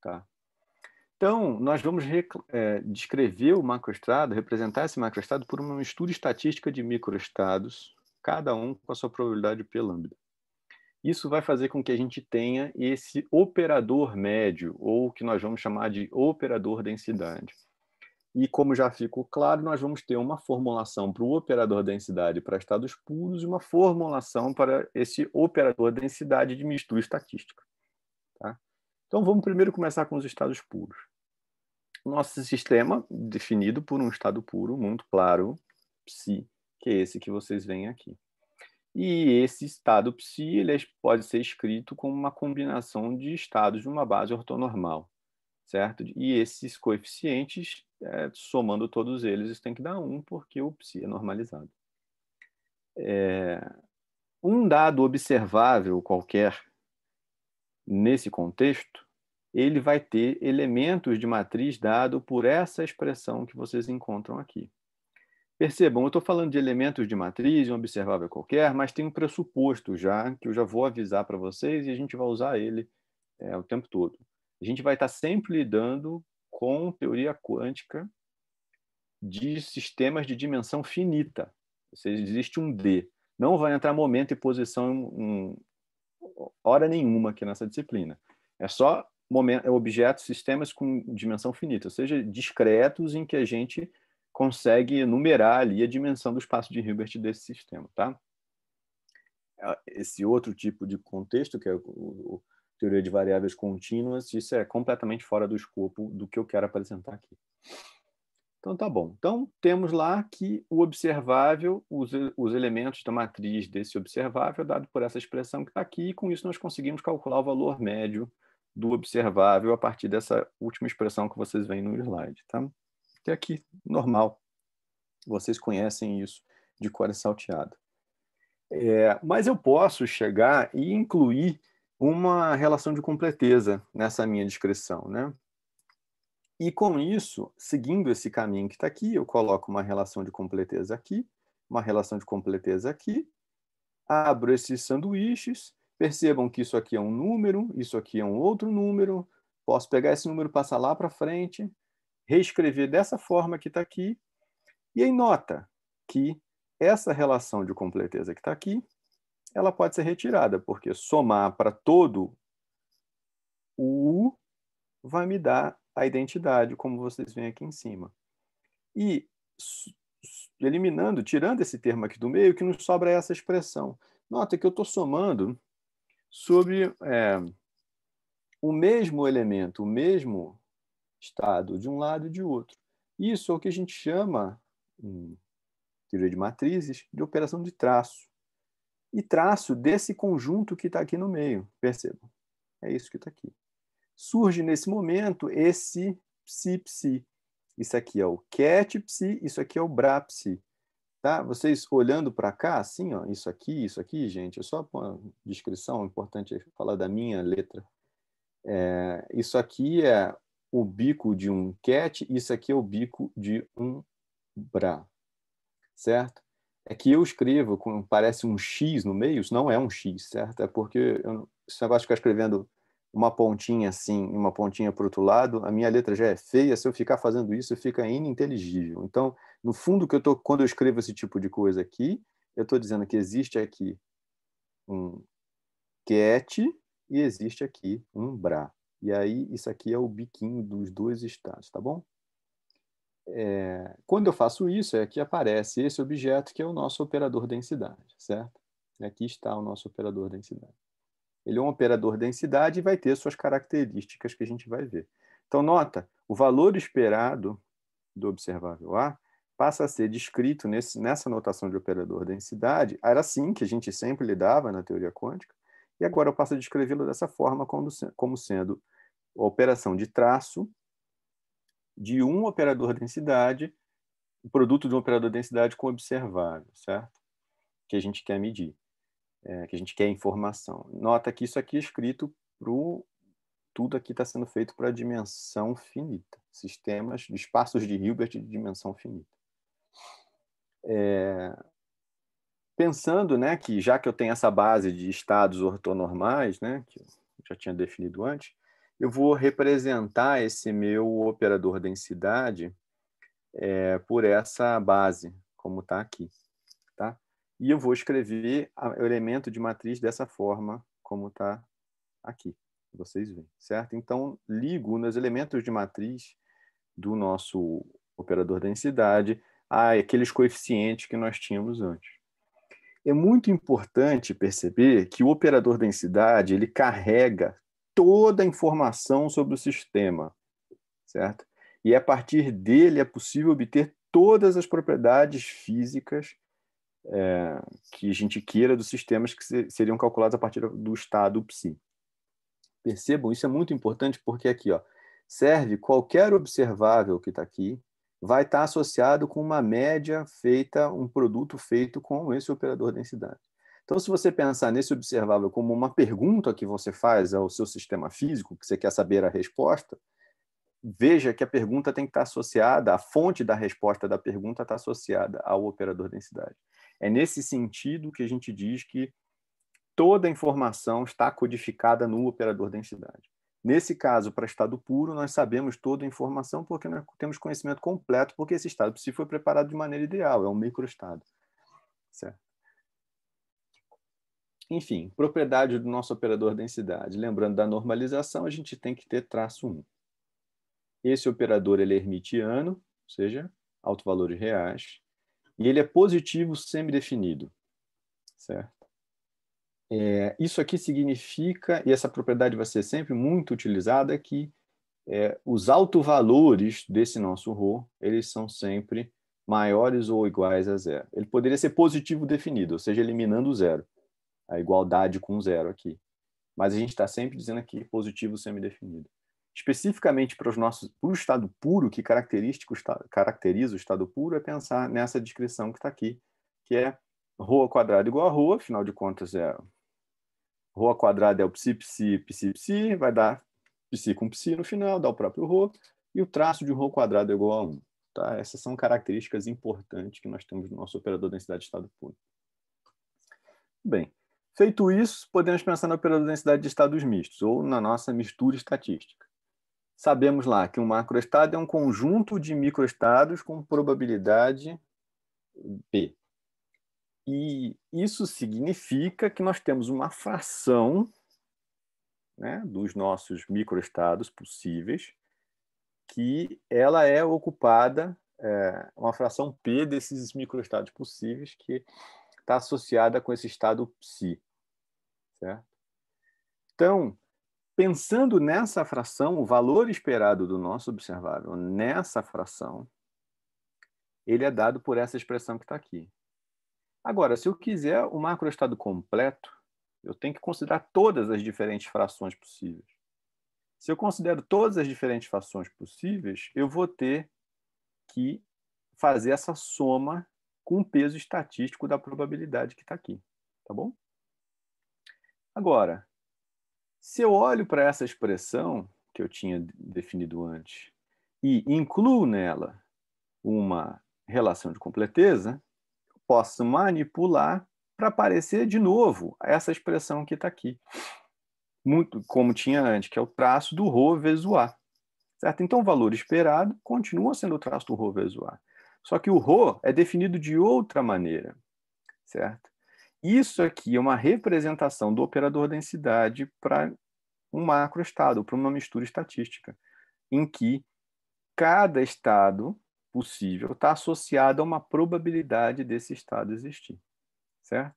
Tá. Então, nós vamos é, descrever o macroestado, representar esse macroestado por uma mistura estatística de microestados, cada um com a sua probabilidade P lambda. Isso vai fazer com que a gente tenha esse operador médio, ou que nós vamos chamar de operador densidade. E como já ficou claro, nós vamos ter uma formulação para o operador densidade para estados puros e uma formulação para esse operador densidade de mistura estatística. Tá? Então vamos primeiro começar com os estados puros. Nosso sistema definido por um estado puro, muito claro, psi, que é esse que vocês veem aqui. E esse estado psi ele é pode ser escrito como uma combinação de estados de uma base ortonormal, certo? E esses coeficientes, é, somando todos eles, isso tem que dar 1, porque o psi é normalizado. É, um dado observável qualquer nesse contexto, ele vai ter elementos de matriz dado por essa expressão que vocês encontram aqui. Percebam, eu estou falando de elementos de matriz, um observável qualquer, mas tem um pressuposto já, que eu já vou avisar para vocês e a gente vai usar ele é, o tempo todo. A gente vai estar tá sempre lidando com teoria quântica de sistemas de dimensão finita. Ou seja, existe um D. Não vai entrar momento e posição em hora nenhuma aqui nessa disciplina. É só momento, é objetos, sistemas com dimensão finita, ou seja, discretos em que a gente consegue numerar ali a dimensão do espaço de Hilbert desse sistema, tá? Ah, esse outro tipo de contexto, que é a teoria de variáveis contínuas, isso é completamente fora do escopo do que eu quero apresentar aqui. Então, tá bom. Então, temos lá que o observável, os, os elementos da matriz desse observável é dado por essa expressão que está aqui, e com isso nós conseguimos calcular o valor médio do observável a partir dessa última expressão que vocês veem no slide, tá? até aqui, normal. Vocês conhecem isso de cor salteada. É, mas eu posso chegar e incluir uma relação de completeza nessa minha descrição, né? E com isso, seguindo esse caminho que está aqui, eu coloco uma relação de completeza aqui, uma relação de completeza aqui, abro esses sanduíches, percebam que isso aqui é um número, isso aqui é um outro número, posso pegar esse número, passar lá para frente, reescrever dessa forma que está aqui. E aí nota que essa relação de completeza que está aqui, ela pode ser retirada, porque somar para todo o U vai me dar a identidade, como vocês veem aqui em cima. E eliminando, tirando esse termo aqui do meio, que nos sobra essa expressão. Nota que eu estou somando sobre é, o mesmo elemento, o mesmo estado de um lado e de outro. Isso é o que a gente chama, em teoria de matrizes, de operação de traço. E traço desse conjunto que está aqui no meio, percebam. É isso que está aqui. Surge nesse momento esse psi-psi. Isso aqui é o cat-psi, isso aqui é o bra-psi. Tá? Vocês olhando para cá, assim, ó, isso aqui, isso aqui, gente, é só uma descrição, é importante falar da minha letra. É, isso aqui é o bico de um cat, isso aqui é o bico de um bra, certo? É que eu escrevo, com, parece um X no meio, isso não é um X, certo? É porque eu, esse negócio de ficar escrevendo uma pontinha assim e uma pontinha para o outro lado, a minha letra já é feia, se eu ficar fazendo isso, fica ininteligível. Então, no fundo, que eu tô, quando eu escrevo esse tipo de coisa aqui, eu estou dizendo que existe aqui um cat e existe aqui um bra. E aí, isso aqui é o biquinho dos dois estados, tá bom? É, quando eu faço isso, é que aparece esse objeto que é o nosso operador densidade, certo? Aqui está o nosso operador densidade. Ele é um operador densidade e vai ter suas características que a gente vai ver. Então, nota, o valor esperado do observável A passa a ser descrito nesse, nessa notação de operador densidade. Era assim que a gente sempre lidava na teoria quântica. E agora eu passo a descrevê-lo dessa forma, como sendo a operação de traço de um operador de densidade, o produto de um operador de densidade com observável, certo? Que a gente quer medir, é, que a gente quer informação. Nota que isso aqui é escrito para tudo aqui está sendo feito para a dimensão finita, sistemas de espaços de Hilbert de dimensão finita. É, pensando né, que, já que eu tenho essa base de estados ortonormais, né, que eu já tinha definido antes, eu vou representar esse meu operador densidade é, por essa base, como está aqui. Tá? E eu vou escrever o elemento de matriz dessa forma, como está aqui. Vocês veem, certo? Então, ligo nos elementos de matriz do nosso operador densidade a aqueles coeficientes que nós tínhamos antes é muito importante perceber que o operador densidade ele carrega toda a informação sobre o sistema, certo? E a partir dele é possível obter todas as propriedades físicas é, que a gente queira dos sistemas que seriam calculados a partir do estado psi. Percebam, isso é muito importante porque aqui ó, serve qualquer observável que está aqui, vai estar associado com uma média feita, um produto feito com esse operador de densidade. Então, se você pensar nesse observável como uma pergunta que você faz ao seu sistema físico, que você quer saber a resposta, veja que a pergunta tem que estar associada, a fonte da resposta da pergunta está associada ao operador de densidade. É nesse sentido que a gente diz que toda a informação está codificada no operador de densidade. Nesse caso, para estado puro, nós sabemos toda a informação porque nós temos conhecimento completo, porque esse estado psíquico foi preparado de maneira ideal, é um microestado. Certo? Enfim, propriedade do nosso operador densidade. Lembrando da normalização, a gente tem que ter traço 1. Esse operador ele é hermitiano, ou seja, alto valor de reais, e ele é positivo semidefinido, certo? É, isso aqui significa, e essa propriedade vai ser sempre muito utilizada, é que é, os autovalores desse nosso rho eles são sempre maiores ou iguais a zero. Ele poderia ser positivo definido, ou seja, eliminando o zero, a igualdade com zero aqui. Mas a gente está sempre dizendo aqui positivo semidefinido. Especificamente para, os nossos, para o estado puro, que característico, caracteriza o estado puro, é pensar nessa descrição que está aqui, que é rho quadrado igual a ρ, afinal de contas é Rho ao quadrado é o psi, psi, psi, psi, vai dar psi com psi no final, dá o próprio Rho, e o traço de Rho ao quadrado é igual a 1. Tá? Essas são características importantes que nós temos no nosso operador de densidade de estado puro. Bem, feito isso, podemos pensar no operador de densidade de estados mistos, ou na nossa mistura estatística. Sabemos lá que um macroestado é um conjunto de microestados com probabilidade P. E isso significa que nós temos uma fração né, dos nossos microestados possíveis, que ela é ocupada, é, uma fração P desses microestados possíveis, que está associada com esse estado psi. Certo? Então, pensando nessa fração, o valor esperado do nosso observável nessa fração, ele é dado por essa expressão que está aqui, Agora, se eu quiser o macroestado completo, eu tenho que considerar todas as diferentes frações possíveis. Se eu considero todas as diferentes frações possíveis, eu vou ter que fazer essa soma com o peso estatístico da probabilidade que está aqui. Tá bom? Agora, se eu olho para essa expressão que eu tinha definido antes e incluo nela uma relação de completeza, posso manipular para aparecer de novo essa expressão que está aqui. Muito como tinha antes, que é o traço do Rho vezes o A. Certo? Então, o valor esperado continua sendo o traço do Rho vezes o A. Só que o Rho é definido de outra maneira. Certo? Isso aqui é uma representação do operador densidade para um macroestado, para uma mistura estatística, em que cada estado possível está associada a uma probabilidade desse estado existir, certo?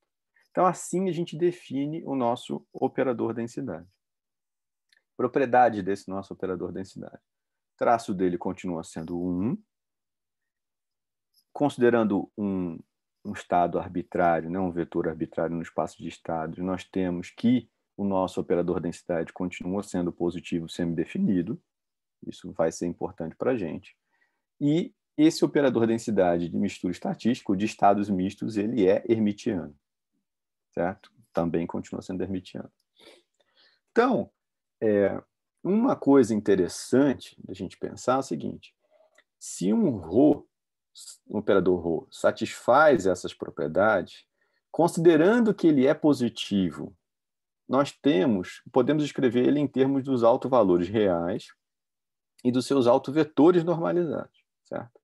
Então, assim a gente define o nosso operador densidade. Propriedade desse nosso operador densidade. O traço dele continua sendo 1. Considerando um, um estado arbitrário, né, um vetor arbitrário no espaço de estados, nós temos que o nosso operador densidade continua sendo positivo semidefinido. Isso vai ser importante para a gente. E esse operador densidade de mistura estatístico de estados mistos, ele é hermitiano, certo? Também continua sendo hermitiano. Então, é, uma coisa interessante da gente pensar é o seguinte, se um Rho, um operador Rho, satisfaz essas propriedades, considerando que ele é positivo, nós temos, podemos escrever ele em termos dos autovalores reais e dos seus autovetores normalizados, certo?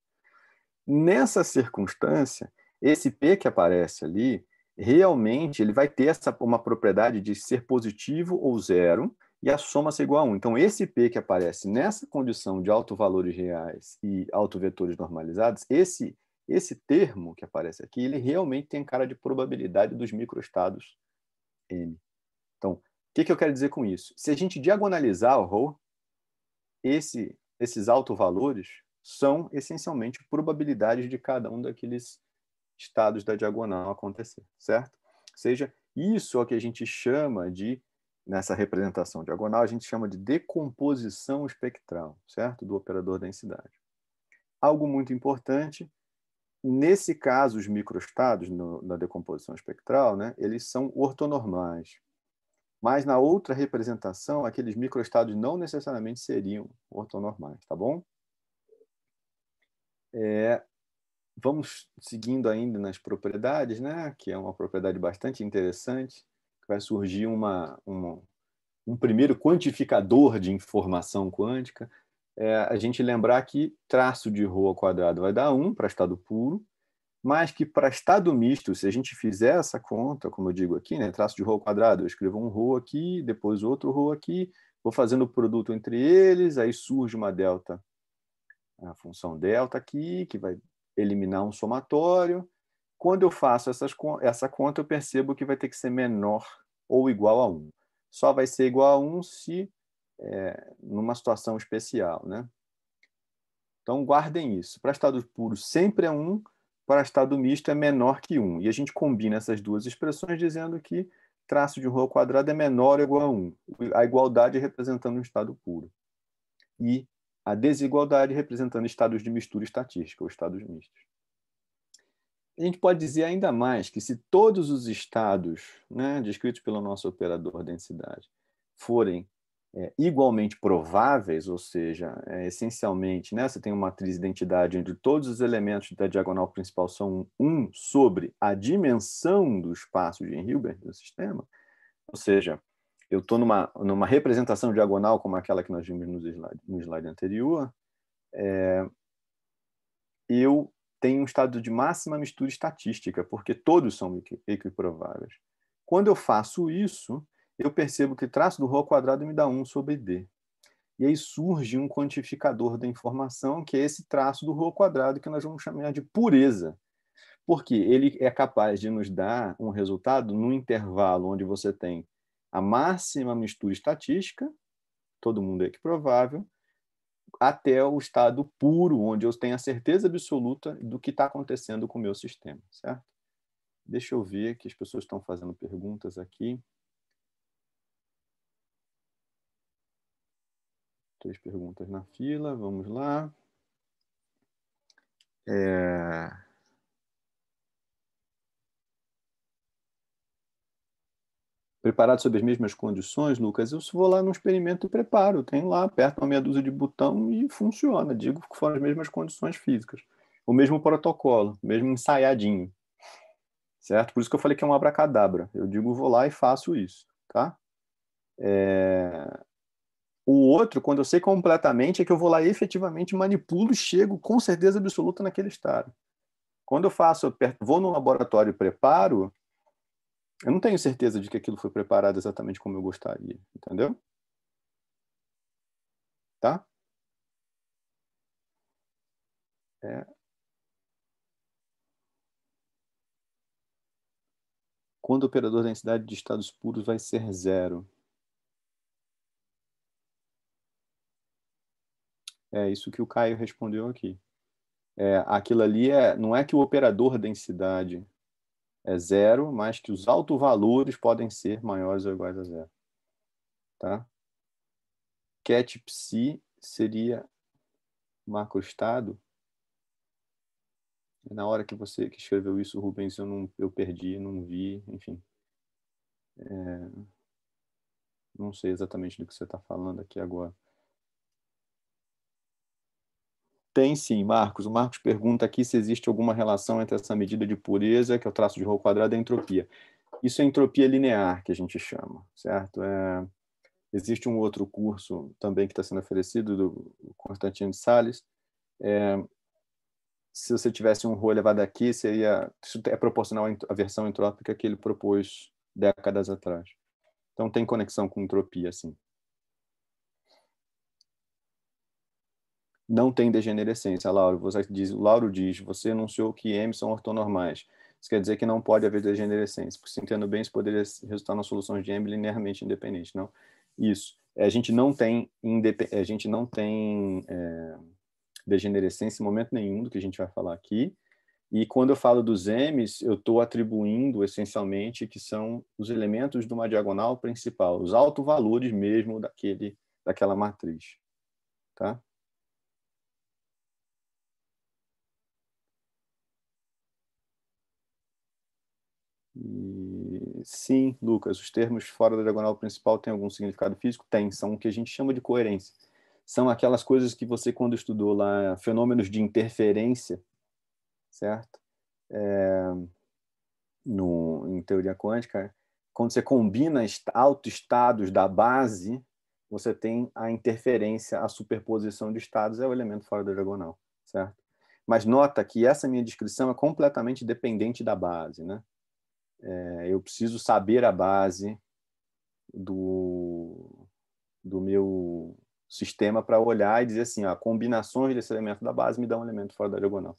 Nessa circunstância, esse P que aparece ali, realmente ele vai ter essa, uma propriedade de ser positivo ou zero e a soma ser igual a 1. Então, esse P que aparece nessa condição de alto valores reais e alto vetores normalizados, esse, esse termo que aparece aqui, ele realmente tem cara de probabilidade dos microestados M. Então, o que, que eu quero dizer com isso? Se a gente diagonalizar o Rho, esse, esses valores são essencialmente probabilidades de cada um daqueles estados da diagonal acontecer, certo? Ou seja, isso é o que a gente chama de, nessa representação diagonal, a gente chama de decomposição espectral, certo? Do operador densidade. Algo muito importante, nesse caso, os microestados no, na decomposição espectral, né, eles são ortonormais. Mas na outra representação, aqueles microestados não necessariamente seriam ortonormais, tá bom? É, vamos seguindo ainda nas propriedades, né? que é uma propriedade bastante interessante, que vai surgir uma, uma um primeiro quantificador de informação quântica. É a gente lembrar que traço de Rho quadrado vai dar 1 para estado puro, mas que para estado misto, se a gente fizer essa conta, como eu digo aqui, né, traço de Rho quadrado, eu escrevo um Rho aqui, depois outro Rho aqui, vou fazendo o produto entre eles, aí surge uma delta a função delta tá aqui, que vai eliminar um somatório. Quando eu faço essas, essa conta, eu percebo que vai ter que ser menor ou igual a 1. Só vai ser igual a 1 se é, numa situação especial. Né? Então, guardem isso. Para estado puro, sempre é 1. Para estado misto, é menor que 1. E a gente combina essas duas expressões dizendo que traço de um rho quadrado é menor ou igual a 1. A igualdade é representando um estado puro. E a desigualdade representando estados de mistura estatística, ou estados mistos. A gente pode dizer ainda mais que se todos os estados né, descritos pelo nosso operador densidade forem é, igualmente prováveis, ou seja, é, essencialmente, né, você tem uma matriz de identidade onde todos os elementos da diagonal principal são um sobre a dimensão do espaço de Hilbert do sistema, ou seja, eu estou numa, numa representação diagonal como aquela que nós vimos no slide, no slide anterior, é, eu tenho um estado de máxima mistura estatística, porque todos são equiprováveis. Quando eu faço isso, eu percebo que traço do rho quadrado me dá 1 sobre D. E aí surge um quantificador da informação, que é esse traço do rho quadrado, que nós vamos chamar de pureza, porque ele é capaz de nos dar um resultado no intervalo onde você tem a máxima mistura estatística, todo mundo é equiprovável, até o estado puro, onde eu tenho a certeza absoluta do que está acontecendo com o meu sistema, certo? Deixa eu ver que as pessoas estão fazendo perguntas aqui. Três perguntas na fila, vamos lá. É... preparado sob as mesmas condições, Lucas, eu vou lá num experimento e preparo. Tem lá, aperto uma meia dúzia de botão e funciona. Digo que foram as mesmas condições físicas. O mesmo protocolo, mesmo ensaiadinho. Certo? Por isso que eu falei que é um abracadabra. Eu digo, vou lá e faço isso, tá? É... O outro, quando eu sei completamente, é que eu vou lá e efetivamente manipulo e chego com certeza absoluta naquele estado. Quando eu faço, eu vou no laboratório e preparo, eu não tenho certeza de que aquilo foi preparado exatamente como eu gostaria, entendeu? Tá? É. Quando o operador da densidade de estados puros vai ser zero? É isso que o Caio respondeu aqui. É, aquilo ali é, não é que o operador densidade é zero, mas que os valores podem ser maiores ou iguais a zero. Tá? Cat psi seria macroestado. É na hora que você que escreveu isso, Rubens, eu, não, eu perdi, não vi, enfim. É, não sei exatamente do que você está falando aqui agora. Tem sim, Marcos. O Marcos pergunta aqui se existe alguma relação entre essa medida de pureza, que é o traço de Rho quadrado, e a entropia. Isso é entropia linear, que a gente chama, certo? É... Existe um outro curso também que está sendo oferecido, do Constantino de Salles. É... Se você tivesse um Rho elevado aqui, seria... Isso é proporcional à versão entrópica que ele propôs décadas atrás. Então, tem conexão com entropia, sim. não tem degenerescência. Lauro, você diz, Lauro diz, você anunciou que M são ortonormais. Isso quer dizer que não pode haver degenerescência, porque se entendo bem, isso poderia resultar nas soluções de M linearmente independente, não? Isso. É, a gente não tem, é, a gente não tem é, degenerescência em momento nenhum do que a gente vai falar aqui. E quando eu falo dos M's, eu estou atribuindo essencialmente que são os elementos de uma diagonal principal, os alto valores mesmo daquele, daquela matriz. Tá? E, sim, Lucas, os termos fora da diagonal principal têm algum significado físico? Tem, são o que a gente chama de coerência. São aquelas coisas que você, quando estudou lá, fenômenos de interferência, certo? É, no, em teoria quântica, quando você combina autoestados da base, você tem a interferência, a superposição de estados, é o elemento fora da diagonal, certo? Mas nota que essa minha descrição é completamente dependente da base, né? É, eu preciso saber a base do, do meu sistema para olhar e dizer assim, ó, combinações desse elemento da base me dá um elemento fora da diagonal.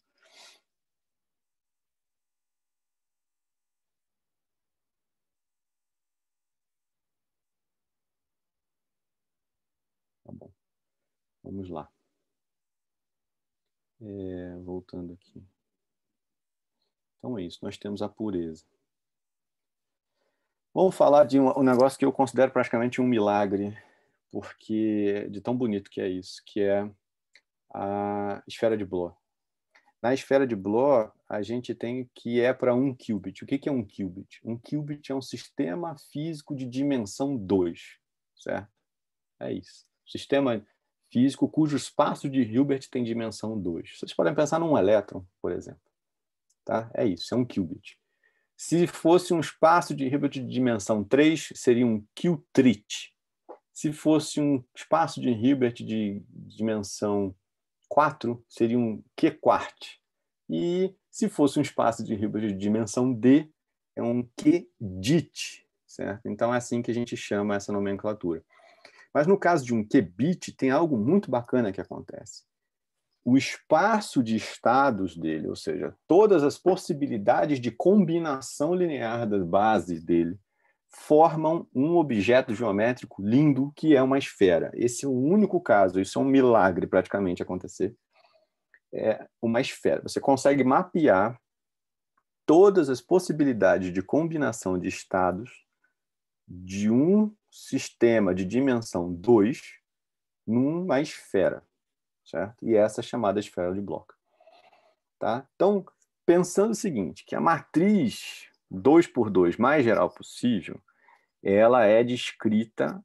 Tá bom. Vamos lá. É, voltando aqui. Então é isso, nós temos a pureza. Vamos falar de um, um negócio que eu considero praticamente um milagre, porque de tão bonito que é isso, que é a esfera de Bloch. Na esfera de Bloch, a gente tem que é para um qubit. O que, que é um qubit? Um qubit é um sistema físico de dimensão 2, certo? É isso. Sistema físico cujo espaço de Hilbert tem dimensão 2. Vocês podem pensar num elétron, por exemplo. Tá? É isso, é um qubit. Se fosse um espaço de Hilbert de dimensão 3, seria um Q-trit. Se fosse um espaço de Hilbert de dimensão 4, seria um Q-quart. E se fosse um espaço de Hilbert de dimensão D, é um qubit, Então é assim que a gente chama essa nomenclatura. Mas no caso de um qubit, tem algo muito bacana que acontece o espaço de estados dele, ou seja, todas as possibilidades de combinação linear das bases dele, formam um objeto geométrico lindo que é uma esfera. Esse é o único caso, isso é um milagre praticamente acontecer. É uma esfera. Você consegue mapear todas as possibilidades de combinação de estados de um sistema de dimensão 2 numa esfera certo? E essa é chamada esfera de bloco, Tá? Então, pensando o seguinte, que a matriz 2 por 2 mais geral possível, ela é descrita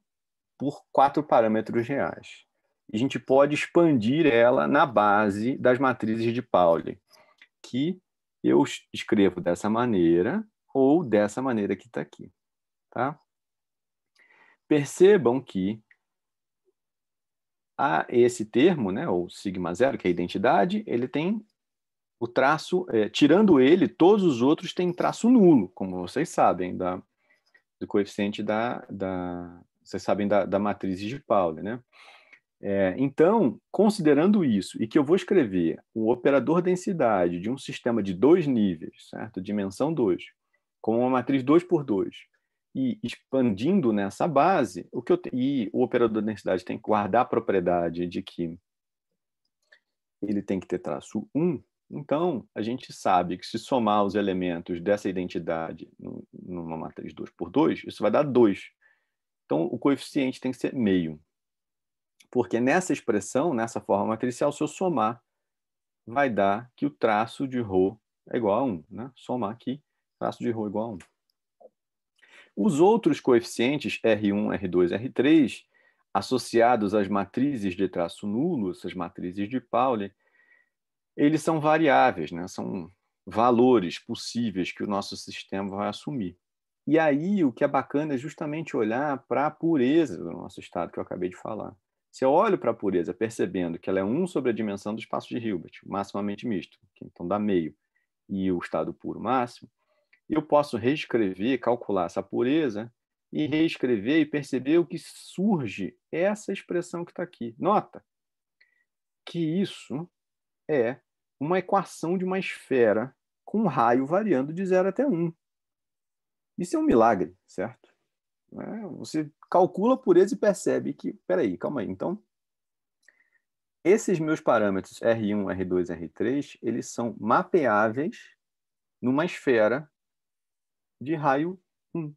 por quatro parâmetros reais. E a gente pode expandir ela na base das matrizes de Pauli, que eu escrevo dessa maneira ou dessa maneira que está aqui. Tá? Percebam que a esse termo, né, ou sigma zero, que é a identidade, ele tem o traço, é, tirando ele, todos os outros têm traço nulo, como vocês sabem, da, do coeficiente da, da vocês sabem da, da matriz de Pauli, né? É, então, considerando isso e que eu vou escrever um operador densidade de um sistema de dois níveis, certo? Dimensão 2, com uma matriz 2 por 2, e expandindo nessa base, o que eu, e o operador de densidade tem que guardar a propriedade de que ele tem que ter traço 1, então a gente sabe que se somar os elementos dessa identidade numa matriz 2 por 2, isso vai dar 2. Então o coeficiente tem que ser meio. Porque nessa expressão, nessa forma matricial, se eu somar, vai dar que o traço de ρ é igual a 1. Né? Somar aqui, traço de ρ é igual a 1. Os outros coeficientes, R1, R2, R3, associados às matrizes de traço nulo, essas matrizes de Pauli, eles são variáveis, né? são valores possíveis que o nosso sistema vai assumir. E aí o que é bacana é justamente olhar para a pureza do nosso estado que eu acabei de falar. Se eu olho para a pureza percebendo que ela é 1 sobre a dimensão do espaço de Hilbert, maximamente misto, que então dá meio, e o estado puro máximo, eu posso reescrever, calcular essa pureza e reescrever e perceber o que surge essa expressão que está aqui. Nota que isso é uma equação de uma esfera com um raio variando de 0 até 1. Isso é um milagre, certo? Né? Você calcula a pureza e percebe que, peraí, calma aí, então esses meus parâmetros R1, R2, R3, eles são mapeáveis numa esfera de raio 1.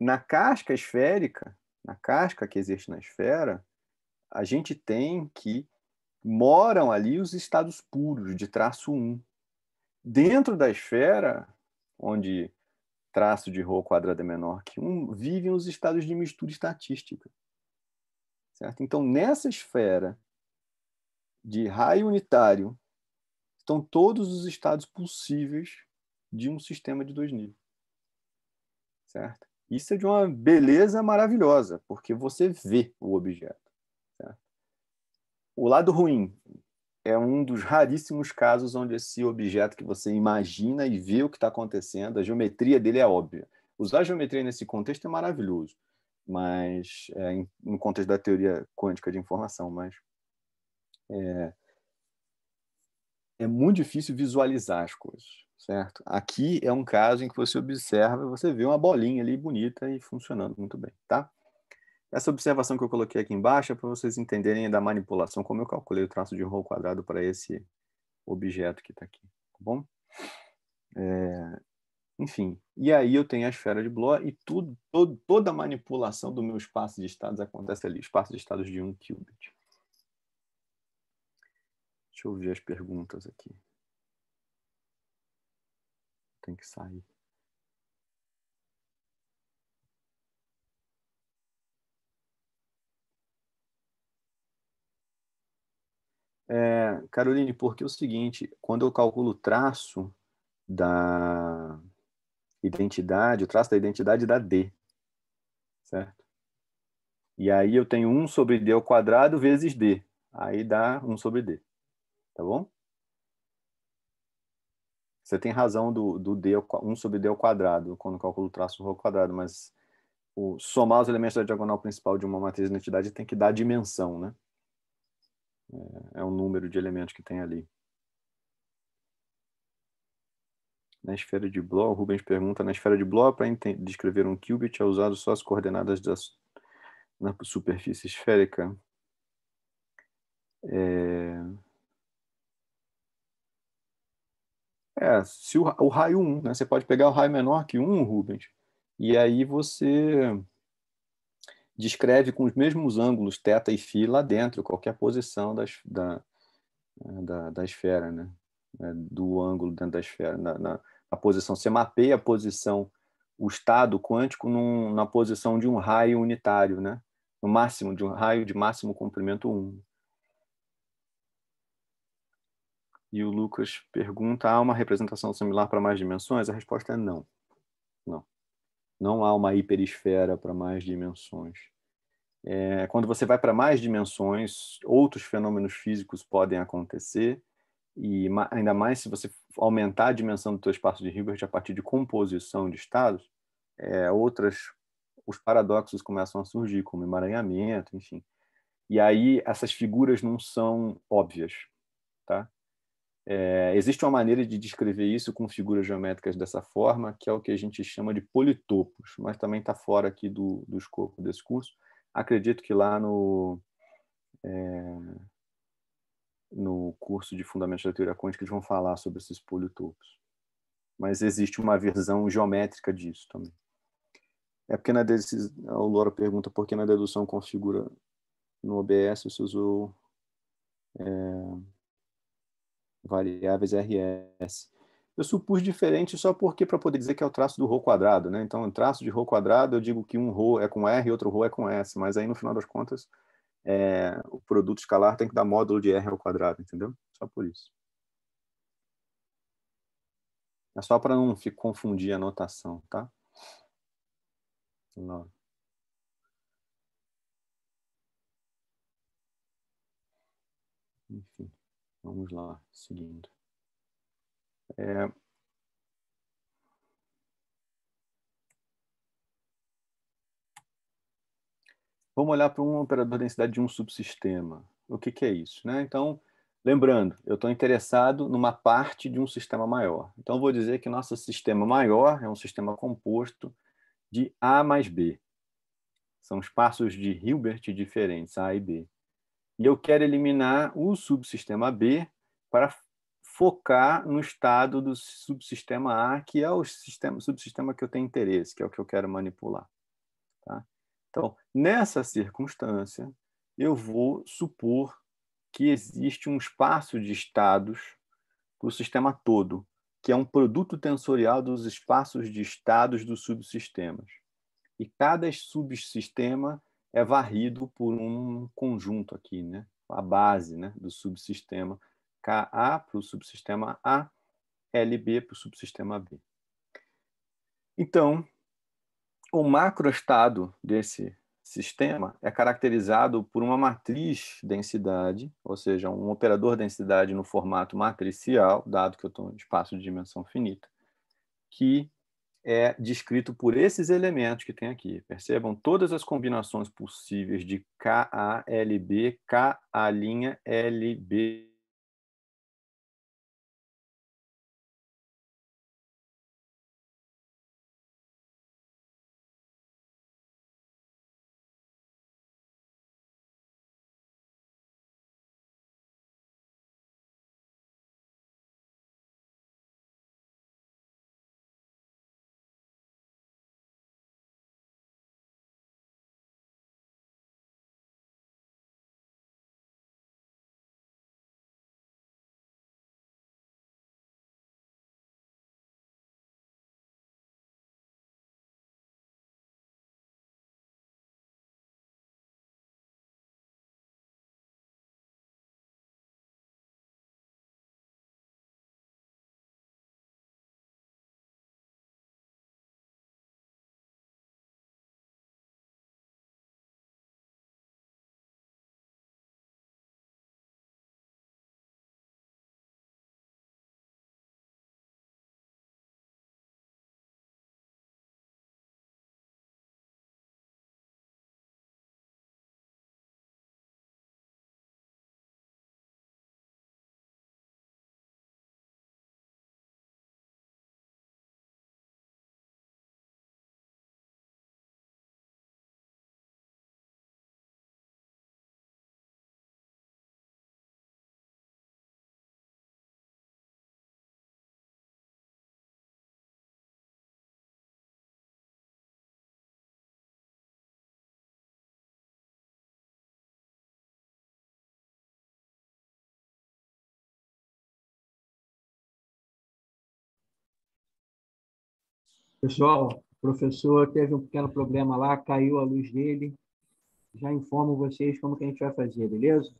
Na casca esférica, na casca que existe na esfera, a gente tem que moram ali os estados puros de traço 1. Dentro da esfera, onde traço de Rho quadrado é menor que 1, vivem os estados de mistura estatística. Certo? Então, nessa esfera de raio unitário, estão todos os estados possíveis de um sistema de dois níveis. Certo? Isso é de uma beleza maravilhosa, porque você vê o objeto. Certo? O lado ruim é um dos raríssimos casos onde esse objeto que você imagina e vê o que está acontecendo, a geometria dele é óbvia. Usar geometria nesse contexto é maravilhoso, mas é, no contexto da teoria quântica de informação, mas é, é muito difícil visualizar as coisas. Certo? Aqui é um caso em que você observa e você vê uma bolinha ali bonita e funcionando muito bem, tá? Essa observação que eu coloquei aqui embaixo é para vocês entenderem da manipulação, como eu calculei o traço de Rho quadrado para esse objeto que está aqui, tá bom? É, enfim, e aí eu tenho a esfera de Bloch e tudo, todo, toda a manipulação do meu espaço de estados acontece ali, espaço de estados de 1 qubit. Deixa eu ver as perguntas aqui tem que sair. É, Caroline, porque é o seguinte, quando eu calculo o traço da identidade, o traço da identidade dá D, certo? E aí eu tenho 1 sobre D ao quadrado vezes D, aí dá 1 sobre D, tá bom? Você tem razão do, do D, 1 sobre D ao quadrado, quando calcula o traço do rho quadrado, mas o, somar os elementos da diagonal principal de uma matriz de identidade tem que dar dimensão, né? É, é o número de elementos que tem ali. Na esfera de Bloch, o Rubens pergunta, na esfera de Bloch, para descrever um qubit, é usado só as coordenadas da, na superfície esférica? É... É, se o, o raio 1, né? Você pode pegar o raio menor que 1, Rubens, e aí você descreve com os mesmos ângulos θ e φ lá dentro, qualquer posição das, da, né, da, da esfera, né? É, do ângulo dentro da esfera. Na, na, na posição, você mapeia a posição, o estado quântico num, na posição de um raio unitário, né? No máximo, de um raio de máximo comprimento 1. E o Lucas pergunta: há uma representação similar para mais dimensões? A resposta é não. Não. Não há uma hiperesfera para mais dimensões. É, quando você vai para mais dimensões, outros fenômenos físicos podem acontecer, e ma ainda mais se você aumentar a dimensão do seu espaço de Hilbert a partir de composição de estados, é, outras, os paradoxos começam a surgir, como emaranhamento, enfim. E aí essas figuras não são óbvias, tá? É, existe uma maneira de descrever isso com figuras geométricas dessa forma, que é o que a gente chama de politopos, mas também está fora aqui do, do escopo desse curso. Acredito que lá no, é, no curso de Fundamentos da Teoria Quântica eles vão falar sobre esses politopos. Mas existe uma versão geométrica disso também. É porque na decisão, o Laura pergunta por que na dedução configura no OBS você usou. É, variáveis RS. Eu supus diferente só porque para poder dizer que é o traço do Rho quadrado, né? Então, traço de Rho quadrado, eu digo que um Rho é com R e outro Rho é com S, mas aí no final das contas, é, o produto escalar tem que dar módulo de R ao quadrado, entendeu? Só por isso. É só para não ficar confundir a notação, tá? Não. Enfim. Vamos lá, seguindo. É... Vamos olhar para um operador de densidade de um subsistema. O que, que é isso? Né? Então, lembrando, eu estou interessado numa parte de um sistema maior. Então, vou dizer que nosso sistema maior é um sistema composto de A mais B. São espaços de Hilbert diferentes, A e B. E eu quero eliminar o subsistema B para focar no estado do subsistema A, que é o sistema, subsistema que eu tenho interesse, que é o que eu quero manipular. Tá? Então, nessa circunstância, eu vou supor que existe um espaço de estados para o sistema todo, que é um produto tensorial dos espaços de estados dos subsistemas. E cada subsistema é varrido por um conjunto aqui, né? a base né? do subsistema KA para o subsistema A, LB para o subsistema B. Então, o macroestado desse sistema é caracterizado por uma matriz densidade, ou seja, um operador densidade no formato matricial, dado que eu estou em espaço de dimensão finita, que é descrito por esses elementos que tem aqui. Percebam todas as combinações possíveis de KALB, LB, KA', LB, Pessoal, o professor teve um pequeno problema lá, caiu a luz dele. Já informo vocês como que a gente vai fazer, beleza?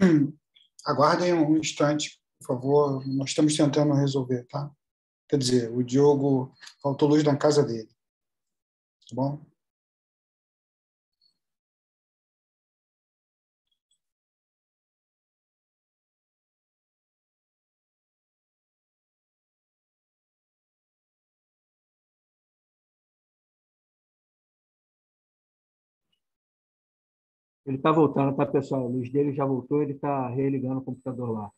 Hum, aguardem um instante, por favor. Nós estamos tentando resolver, tá? Quer dizer, o Diogo faltou luz na casa dele. Tá bom? Ele está voltando, tá, pessoal? A luz dele já voltou, ele está religando o computador lá.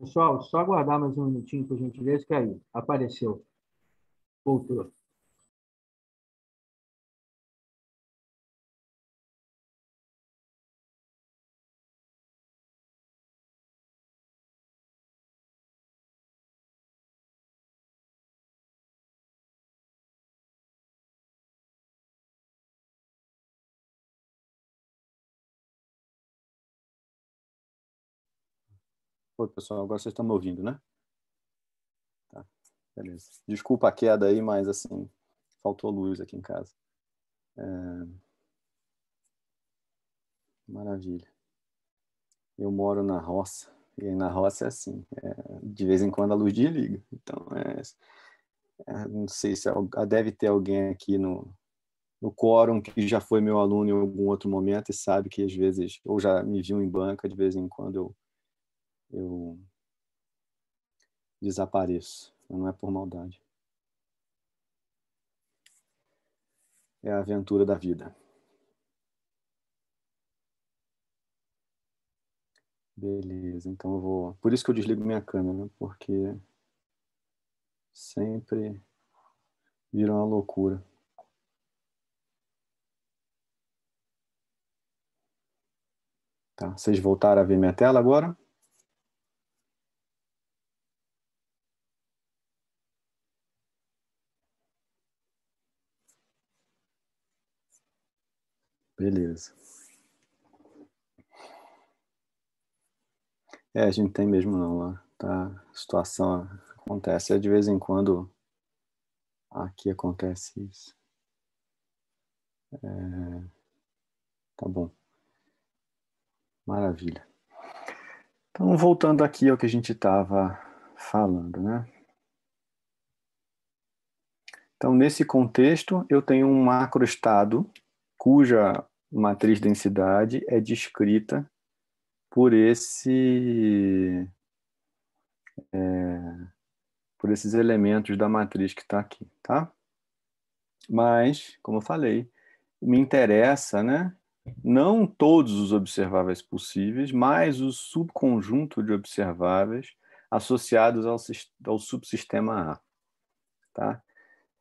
Pessoal, só aguardar mais um minutinho, por gentileza, que aí apareceu. Voltou. Oi, pessoal, agora vocês estão me ouvindo, né? Tá, beleza. Desculpa a queda aí, mas assim, faltou luz aqui em casa. É... Maravilha. Eu moro na roça, e na roça é assim, é... de vez em quando a luz desliga. Então, é... é... não sei se ah, deve ter alguém aqui no, no quórum que já foi meu aluno em algum outro momento e sabe que às vezes, ou já me viu em banca, de vez em quando eu eu desapareço, não é por maldade. É a aventura da vida. Beleza, então eu vou. Por isso que eu desligo minha câmera, porque sempre vira uma loucura. Tá, vocês voltaram a ver minha tela agora? Beleza. É, a gente tem mesmo não lá. Né? Tá? A situação acontece. É de vez em quando aqui acontece isso. É... Tá bom. Maravilha. Então, voltando aqui ao que a gente estava falando, né? Então, nesse contexto, eu tenho um macroestado cuja matriz densidade é descrita por esse é, por esses elementos da matriz que está aqui, tá? Mas, como eu falei, me interessa, né? Não todos os observáveis possíveis, mas o subconjunto de observáveis associados ao, ao subsistema A, tá?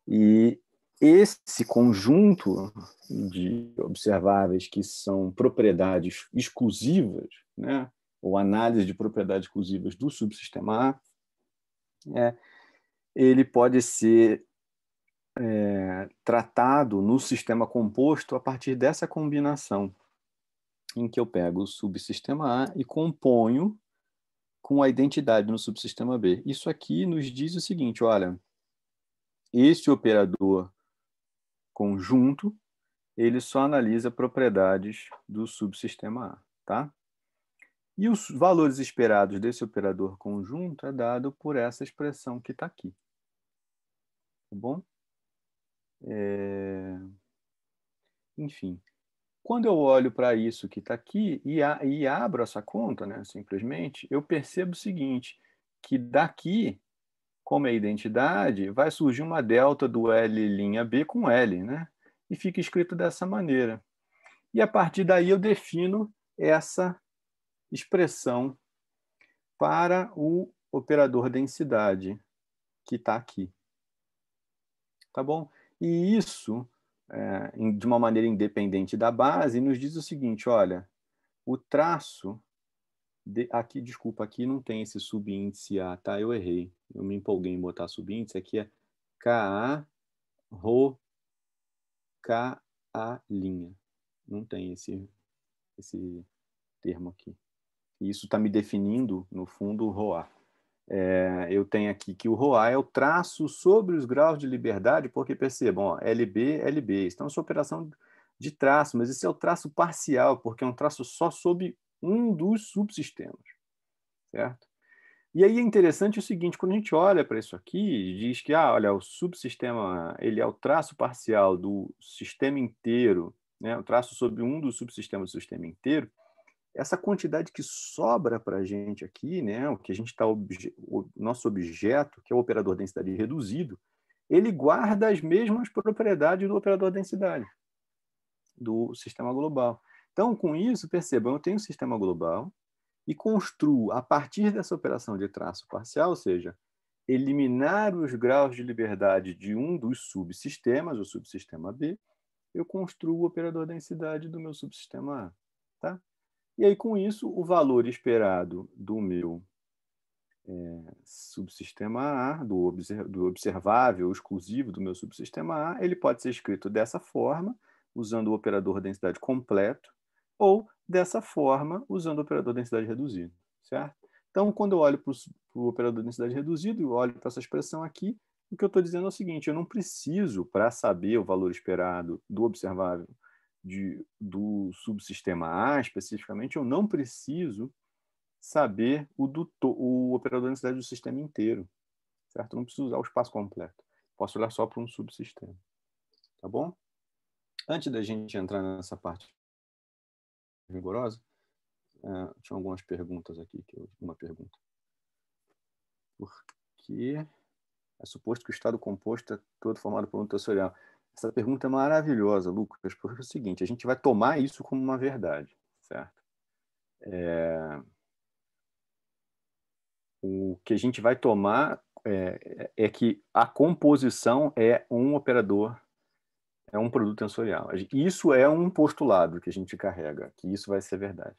E esse conjunto de observáveis que são propriedades exclusivas, né, ou análise de propriedades exclusivas do subsistema A, é, ele pode ser é, tratado no sistema composto a partir dessa combinação, em que eu pego o subsistema A e componho com a identidade no subsistema B. Isso aqui nos diz o seguinte: olha, esse operador conjunto, ele só analisa propriedades do subsistema A. Tá? E os valores esperados desse operador conjunto é dado por essa expressão que está aqui. Tá bom? É... Enfim, quando eu olho para isso que está aqui e, a, e, abro essa conta, né, simplesmente, eu percebo o seguinte, que daqui como é identidade, vai surgir uma delta do L'B com L, né? E fica escrito dessa maneira. E a partir daí eu defino essa expressão para o operador densidade que está aqui. Tá bom? E isso, é, de uma maneira independente da base, nos diz o seguinte: olha, o traço de, aqui, desculpa, aqui não tem esse subíndice A, tá? Eu errei. Eu me empolguei em botar subíndice. Aqui é KA, RO, KA linha. Não tem esse, esse termo aqui. E isso está me definindo, no fundo, o ROA. É, eu tenho aqui que o ROA é o traço sobre os graus de liberdade, porque percebam, ó, LB, LB. Então, essa é operação de traço, mas esse é o traço parcial, porque é um traço só sobre um dos subsistemas, certo? E aí é interessante o seguinte, quando a gente olha para isso aqui, diz que ah, olha, o subsistema ele é o traço parcial do sistema inteiro, né? o traço sobre um dos subsistemas do sistema inteiro, essa quantidade que sobra para a gente aqui, né, o que a gente está obje o nosso objeto, que é o operador densidade reduzido, ele guarda as mesmas propriedades do operador densidade do sistema global. Então, com isso, percebam, eu tenho um sistema global e construo, a partir dessa operação de traço parcial, ou seja, eliminar os graus de liberdade de um dos subsistemas, o subsistema B, eu construo o operador densidade do meu subsistema A. Tá? E aí, com isso, o valor esperado do meu é, subsistema A, do, do observável exclusivo do meu subsistema A, ele pode ser escrito dessa forma, usando o operador densidade completo, ou dessa forma, usando o operador de densidade reduzida, certo? Então, quando eu olho para o operador de densidade reduzida e olho para essa expressão aqui, o que eu estou dizendo é o seguinte, eu não preciso, para saber o valor esperado do observável de, do subsistema A, especificamente, eu não preciso saber o, do, o operador de densidade do sistema inteiro, certo? Eu não preciso usar o espaço completo. Posso olhar só para um subsistema, tá bom? Antes da gente entrar nessa parte rigorosa. É, tinha algumas perguntas aqui, que eu, uma pergunta. Por que é suposto que o estado composto é todo formado por um tensorial? Essa pergunta é maravilhosa, Lucas, porque é o seguinte, a gente vai tomar isso como uma verdade, certo? É... O que a gente vai tomar é, é que a composição é um operador é um produto tensorial. Isso é um postulado que a gente carrega, que isso vai ser verdade.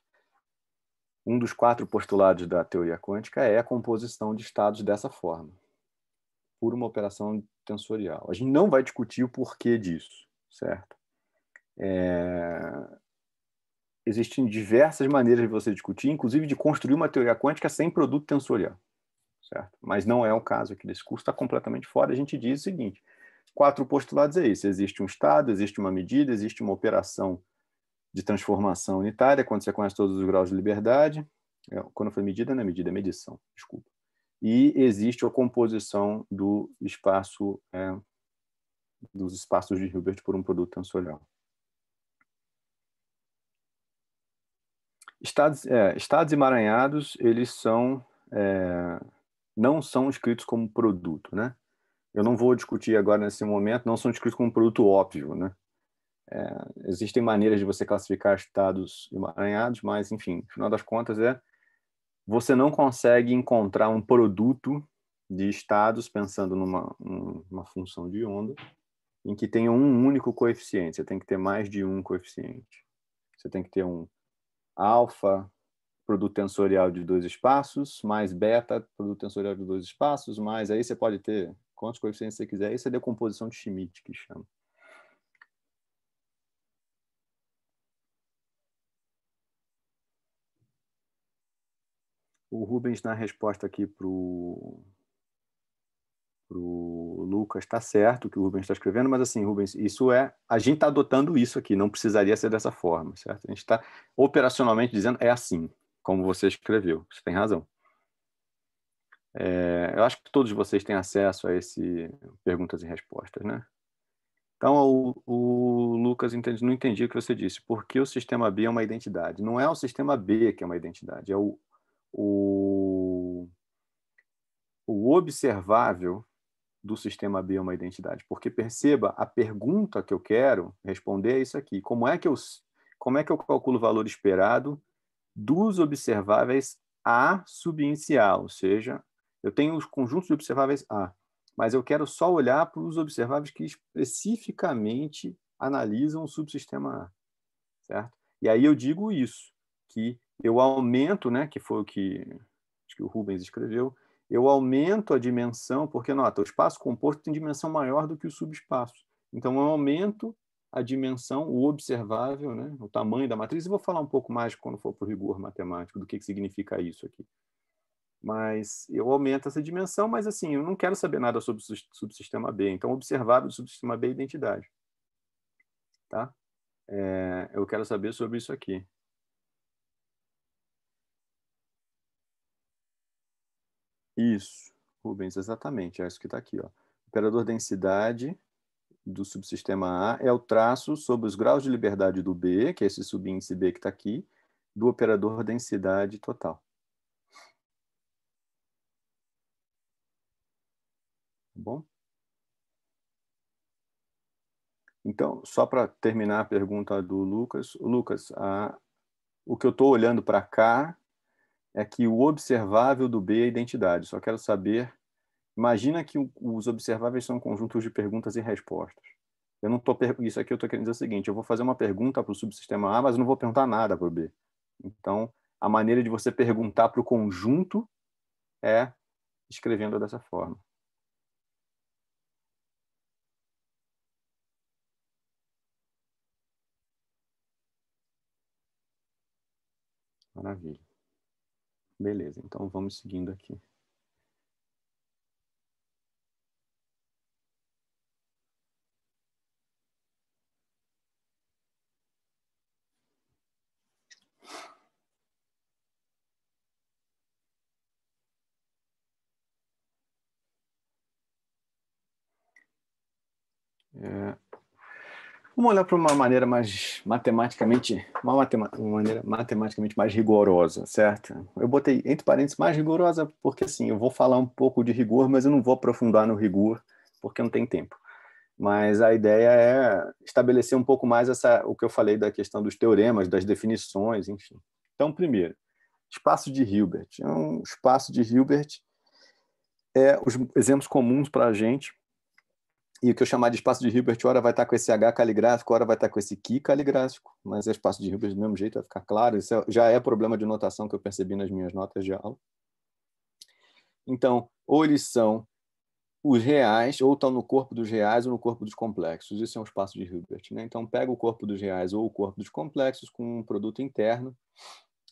Um dos quatro postulados da teoria quântica é a composição de estados dessa forma, por uma operação tensorial. A gente não vai discutir o porquê disso, certo? É... Existem diversas maneiras de você discutir, inclusive de construir uma teoria quântica sem produto tensorial, certo? Mas não é o caso aqui desse curso, está completamente fora. A gente diz o seguinte: quatro postulados é esse: existe um Estado, existe uma medida, existe uma operação de transformação unitária, quando você conhece todos os graus de liberdade. É, quando foi medida, não é medida, é medição, desculpa. E existe a composição do espaço, é, dos espaços de Hilbert por um produto tensorial. Estados, é, estados emaranhados, eles são, é, não são escritos como produto, né? eu não vou discutir agora nesse momento, não são descritos como um produto óbvio, né? É, existem maneiras de você classificar estados emaranhados, mas, enfim, no final das contas é você não consegue encontrar um produto de estados pensando numa um, uma função de onda em que tenha um único coeficiente. Você tem que ter mais de um coeficiente. Você tem que ter um alfa, produto tensorial de dois espaços, mais beta, produto tensorial de dois espaços, mais aí você pode ter quantos coeficientes você quiser. Isso é decomposição de Schmidt, que chama. O Rubens, na resposta aqui para o Lucas, está certo o que o Rubens está escrevendo, mas assim, Rubens, isso é. A gente está adotando isso aqui, não precisaria ser dessa forma, certo? A gente está operacionalmente dizendo é assim, como você escreveu. Você tem razão. É, eu acho que todos vocês têm acesso a esse perguntas e respostas, né? Então, o, o Lucas não entendi o que você disse. Por que o sistema B é uma identidade? Não é o sistema B que é uma identidade, é o, o, o observável do sistema B é uma identidade. Porque perceba, a pergunta que eu quero responder é isso aqui. Como é que eu, como é que eu calculo o valor esperado dos observáveis A subinicial, ou seja, eu tenho os conjuntos de observáveis A, mas eu quero só olhar para os observáveis que especificamente analisam o subsistema A, certo? E aí eu digo isso, que eu aumento, né, que foi o que, acho que o Rubens escreveu, eu aumento a dimensão, porque, nota, o espaço composto tem dimensão maior do que o subespaço. Então, eu aumento a dimensão, o observável, né, o tamanho da matriz, e vou falar um pouco mais quando for para o rigor matemático do que, que significa isso aqui. Mas eu aumento essa dimensão, mas assim, eu não quero saber nada sobre o subsistema B. Então, observável do subsistema B é identidade. Tá? É, eu quero saber sobre isso aqui. Isso, Rubens, exatamente. É isso que está aqui. Ó. Operador densidade do subsistema A é o traço sobre os graus de liberdade do B, que é esse subíndice B que está aqui, do operador densidade total. Tá bom? Então, só para terminar a pergunta do Lucas, Lucas, a, o que eu estou olhando para cá é que o observável do B é identidade. Só quero saber. Imagina que os observáveis são conjuntos de perguntas e respostas. Eu não tô isso aqui eu estou querendo dizer o seguinte: eu vou fazer uma pergunta para o subsistema A, mas não vou perguntar nada para o B. Então, a maneira de você perguntar para o conjunto é escrevendo dessa forma. Maravilha. Beleza, então vamos seguindo aqui. Vamos olhar para uma maneira mais matematicamente, uma, uma maneira matematicamente mais rigorosa, certo? Eu botei entre parênteses mais rigorosa porque assim, eu vou falar um pouco de rigor, mas eu não vou aprofundar no rigor porque não tem tempo. Mas a ideia é estabelecer um pouco mais essa o que eu falei da questão dos teoremas, das definições, enfim. Então, primeiro, espaço de Hilbert. É então, um espaço de Hilbert é os exemplos comuns para a gente e o que eu chamar de espaço de Hilbert, hora vai estar tá com esse H caligráfico, hora vai estar tá com esse Q caligráfico, mas é espaço de Hilbert do mesmo jeito, vai ficar claro. Isso é, já é problema de notação que eu percebi nas minhas notas de aula. Então, ou eles são os reais, ou estão no corpo dos reais ou no corpo dos complexos. Isso é um espaço de Hilbert. Né? Então, pega o corpo dos reais ou o corpo dos complexos com um produto interno,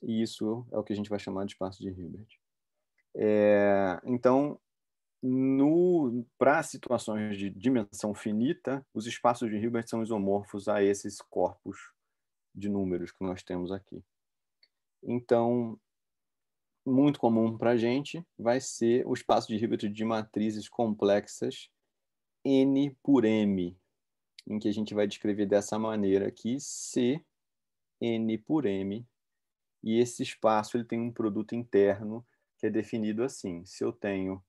e isso é o que a gente vai chamar de espaço de Hilbert. É, então, para situações de dimensão finita, os espaços de Hilbert são isomorfos a esses corpos de números que nós temos aqui. Então, muito comum para a gente vai ser o espaço de Hilbert de matrizes complexas N por M, em que a gente vai descrever dessa maneira aqui, C N por M, e esse espaço ele tem um produto interno que é definido assim. Se eu tenho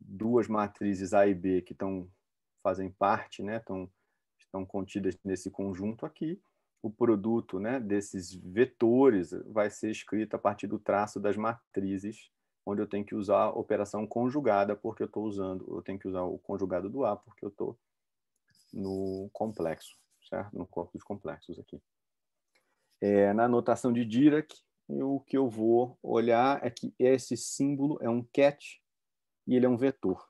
duas matrizes A e B que estão fazem parte, né, estão estão contidas nesse conjunto aqui. O produto, né, desses vetores vai ser escrito a partir do traço das matrizes, onde eu tenho que usar a operação conjugada porque eu estou usando, eu tenho que usar o conjugado do A porque eu estou no complexo, certo? No corpo dos complexos aqui. É, na notação de Dirac, o que eu vou olhar é que esse símbolo é um cat e ele é um vetor.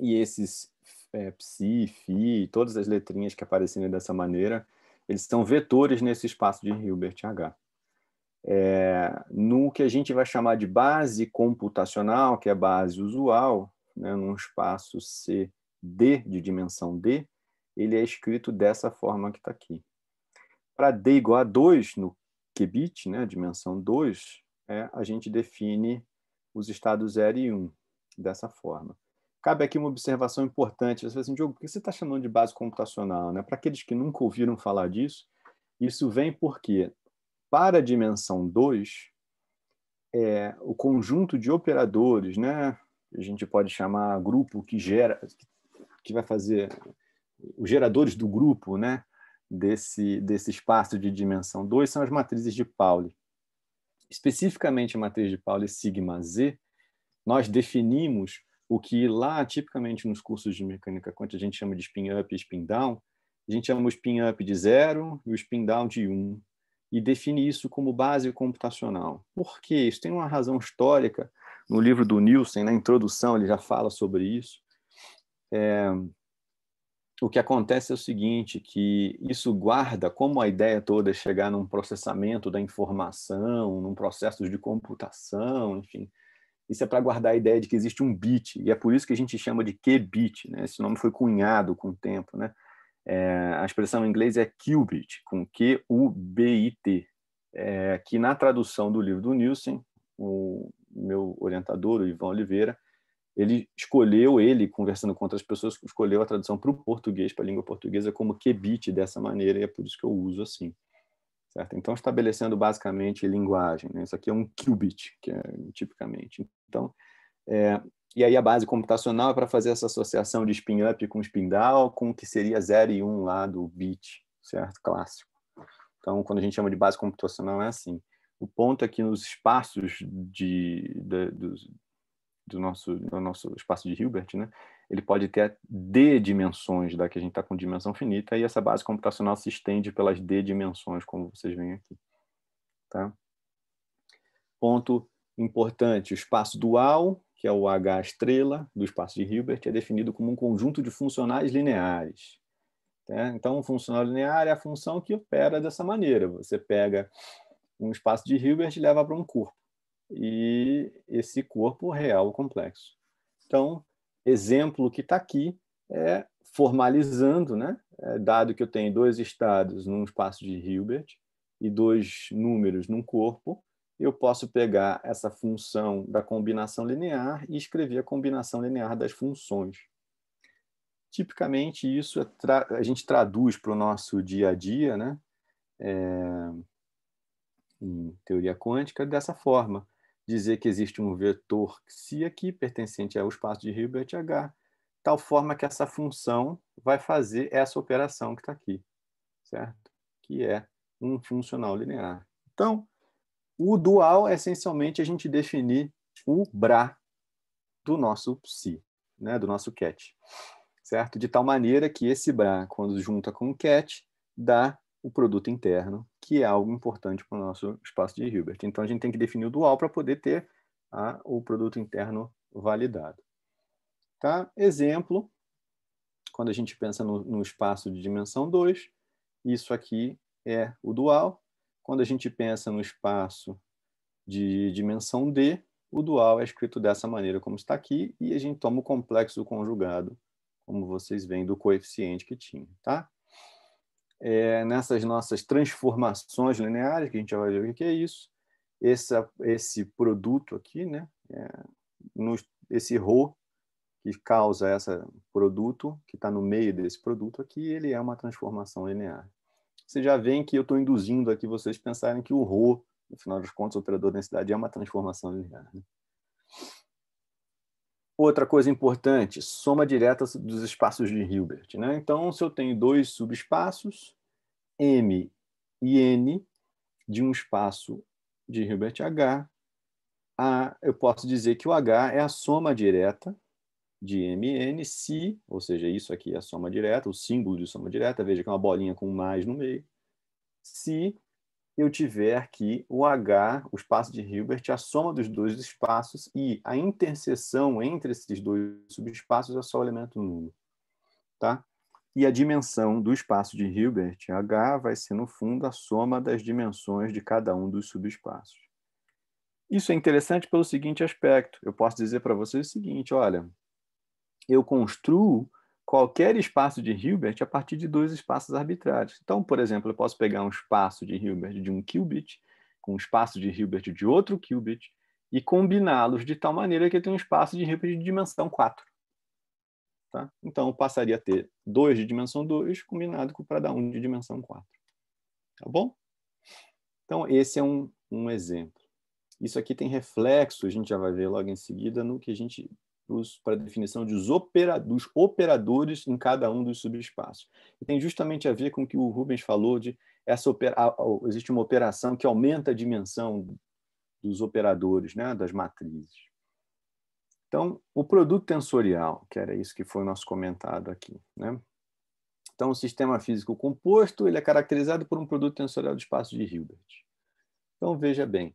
E esses é, psi, fi, todas as letrinhas que aparecem dessa maneira, eles são vetores nesse espaço de Hilbert H. É, no que a gente vai chamar de base computacional, que é a base usual, né, num espaço CD, de dimensão D, ele é escrito dessa forma que está aqui. Para D igual a 2, no qubit, né, dimensão 2, é, a gente define os estados 0 e 1. Um dessa forma. Cabe aqui uma observação importante. Você fala assim, Diogo, por que você está chamando de base computacional? Né? Para aqueles que nunca ouviram falar disso, isso vem porque, para a dimensão 2, é, o conjunto de operadores, né? a gente pode chamar grupo que gera, que vai fazer os geradores do grupo né? desse, desse espaço de dimensão 2 são as matrizes de Pauli. Especificamente a matriz de Pauli sigma Z, nós definimos o que lá, tipicamente nos cursos de mecânica quântica, a gente chama de spin-up e spin-down, a gente chama o spin-up de zero e o spin-down de um, e define isso como base computacional. Por quê? Isso tem uma razão histórica. No livro do Nielsen, na introdução, ele já fala sobre isso. É... O que acontece é o seguinte, que isso guarda, como a ideia toda é chegar num processamento da informação, num processo de computação, enfim, isso é para guardar a ideia de que existe um bit, e é por isso que a gente chama de qubit. Né? Esse nome foi cunhado com o tempo. Né? É, a expressão em inglês é qubit, com Q-U-B-I-T, é, que na tradução do livro do Nielsen, o meu orientador, o Ivan Oliveira, ele escolheu, ele conversando com outras pessoas, escolheu a tradução para o português, para a língua portuguesa, como qubit dessa maneira, e é por isso que eu uso assim. Certo? Então, estabelecendo basicamente linguagem. Né? Isso aqui é um qubit, que é tipicamente. Então, é, e aí a base computacional é para fazer essa associação de spin-up com spin-down, com o que seria 0 e 1 um lá do bit, certo? Clássico. Então, quando a gente chama de base computacional, é assim. O ponto é que nos espaços de, de do, do, nosso, do nosso espaço de Hilbert, né, ele pode ter D dimensões, daqui a gente está com dimensão finita, e essa base computacional se estende pelas D dimensões, como vocês veem aqui. Tá? Ponto Importante, o espaço dual, que é o H estrela do espaço de Hilbert, é definido como um conjunto de funcionais lineares. Né? Então, um funcional linear é a função que opera dessa maneira. Você pega um espaço de Hilbert e leva para um corpo. E esse corpo real ou complexo. Então, exemplo que está aqui é formalizando, né? É, dado que eu tenho dois estados num espaço de Hilbert e dois números num corpo, eu posso pegar essa função da combinação linear e escrever a combinação linear das funções. Tipicamente, isso é a gente traduz para o nosso dia a dia, né? É... em teoria quântica, dessa forma. Dizer que existe um vetor psi aqui, pertencente ao espaço de Hilbert H, tal forma que essa função vai fazer essa operação que está aqui, certo? Que é um funcional linear. Então, o dual é essencialmente a gente definir o bra do nosso psi, né, do nosso cat. Certo? De tal maneira que esse bra, quando junta com o cat, dá o produto interno, que é algo importante para o nosso espaço de Hilbert. Então a gente tem que definir o dual para poder ter a, o produto interno validado. Tá? Exemplo, quando a gente pensa no, no espaço de dimensão 2, isso aqui é o dual, quando a gente pensa no espaço de dimensão D, o dual é escrito dessa maneira como está aqui, e a gente toma o complexo conjugado, como vocês veem, do coeficiente que tinha. Tá? É, nessas nossas transformações lineares, que a gente já vai ver o que é isso, esse produto aqui, né? É, no, esse ρ que causa esse produto, que está no meio desse produto aqui, ele é uma transformação linear você já vê que eu estou induzindo aqui vocês pensarem que o Rho, no final das contas, o operador de densidade é uma transformação linear. Né? Outra coisa importante, soma direta dos espaços de Hilbert. Né? Então, se eu tenho dois subespaços, M e N, de um espaço de Hilbert H, a, eu posso dizer que o H é a soma direta de Mn se, ou seja, isso aqui é a soma direta, o símbolo de soma direta, veja que é uma bolinha com mais no meio, se eu tiver aqui o H, o espaço de Hilbert, a soma dos dois espaços e a interseção entre esses dois subespaços é só o elemento nulo. Tá? E a dimensão do espaço de Hilbert, H, vai ser, no fundo, a soma das dimensões de cada um dos subespaços. Isso é interessante pelo seguinte aspecto. Eu posso dizer para vocês o seguinte, olha, eu construo qualquer espaço de Hilbert a partir de dois espaços arbitrários. Então, por exemplo, eu posso pegar um espaço de Hilbert de um qubit com um espaço de Hilbert de outro qubit e combiná-los de tal maneira que eu tenho um espaço de Hilbert de dimensão 4. Tá? Então, eu passaria a ter 2 de dimensão 2 combinado com o para dar 1 um de dimensão 4. Tá bom? Então, esse é um, um exemplo. Isso aqui tem reflexo, a gente já vai ver logo em seguida, no que a gente para a definição dos, opera, dos operadores em cada um dos subespaços. E tem justamente a ver com o que o Rubens falou de essa existe uma operação que aumenta a dimensão dos operadores, né, das matrizes. Então, o produto tensorial, que era isso que foi o nosso comentado aqui, né? Então, o sistema físico composto, ele é caracterizado por um produto tensorial do espaço de Hilbert. Então, veja bem,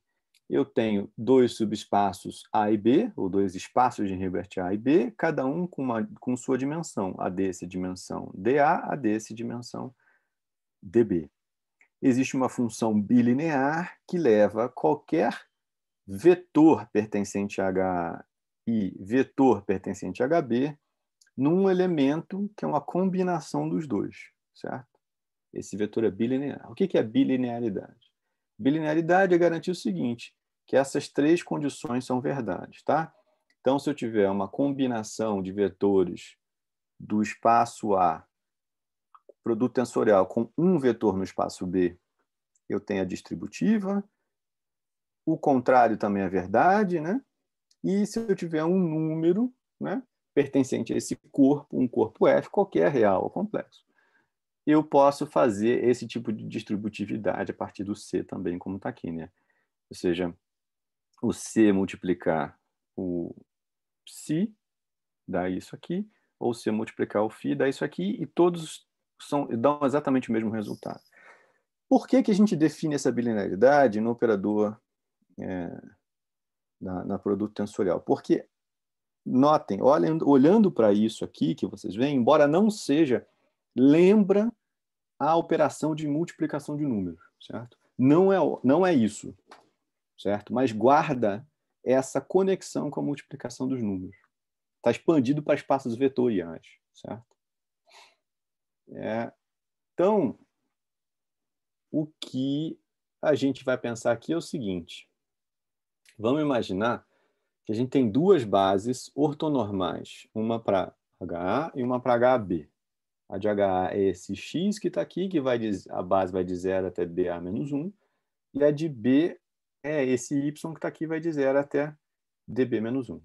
eu tenho dois subespaços A e B, ou dois espaços de Hilbert A e B, cada um com, uma, com sua dimensão. A desse dimensão DA, a desse dimensão DB. Existe uma função bilinear que leva qualquer vetor pertencente a H e vetor pertencente a HB num elemento que é uma combinação dos dois, certo? Esse vetor é bilinear. O que é bilinearidade? Bilinearidade é garantir o seguinte, que essas três condições são verdades, tá? Então, se eu tiver uma combinação de vetores do espaço A, produto tensorial, com um vetor no espaço B, eu tenho a distributiva. O contrário também é verdade, né? E se eu tiver um número, né? Pertencente a esse corpo, um corpo F, qualquer real ou complexo eu posso fazer esse tipo de distributividade a partir do C também, como está aqui, né? Ou seja, o C multiplicar o psi dá isso aqui, ou C multiplicar o φ dá isso aqui, e todos são, dão exatamente o mesmo resultado. Por que, que a gente define essa bilinearidade no operador é, na, na, produto tensorial? Porque, notem, olhem, olhando para isso aqui que vocês veem, embora não seja lembra a operação de multiplicação de números, certo? Não é, não é isso, certo? Mas guarda essa conexão com a multiplicação dos números. Está expandido para espaços vetoriais, certo? É, então, o que a gente vai pensar aqui é o seguinte. Vamos imaginar que a gente tem duas bases ortonormais, uma para HA e uma para HB. A de H é esse x que está aqui, que vai de, a base vai de 0 até dA menos 1. E a de B é esse y que está aqui, vai de 0 até dB menos 1.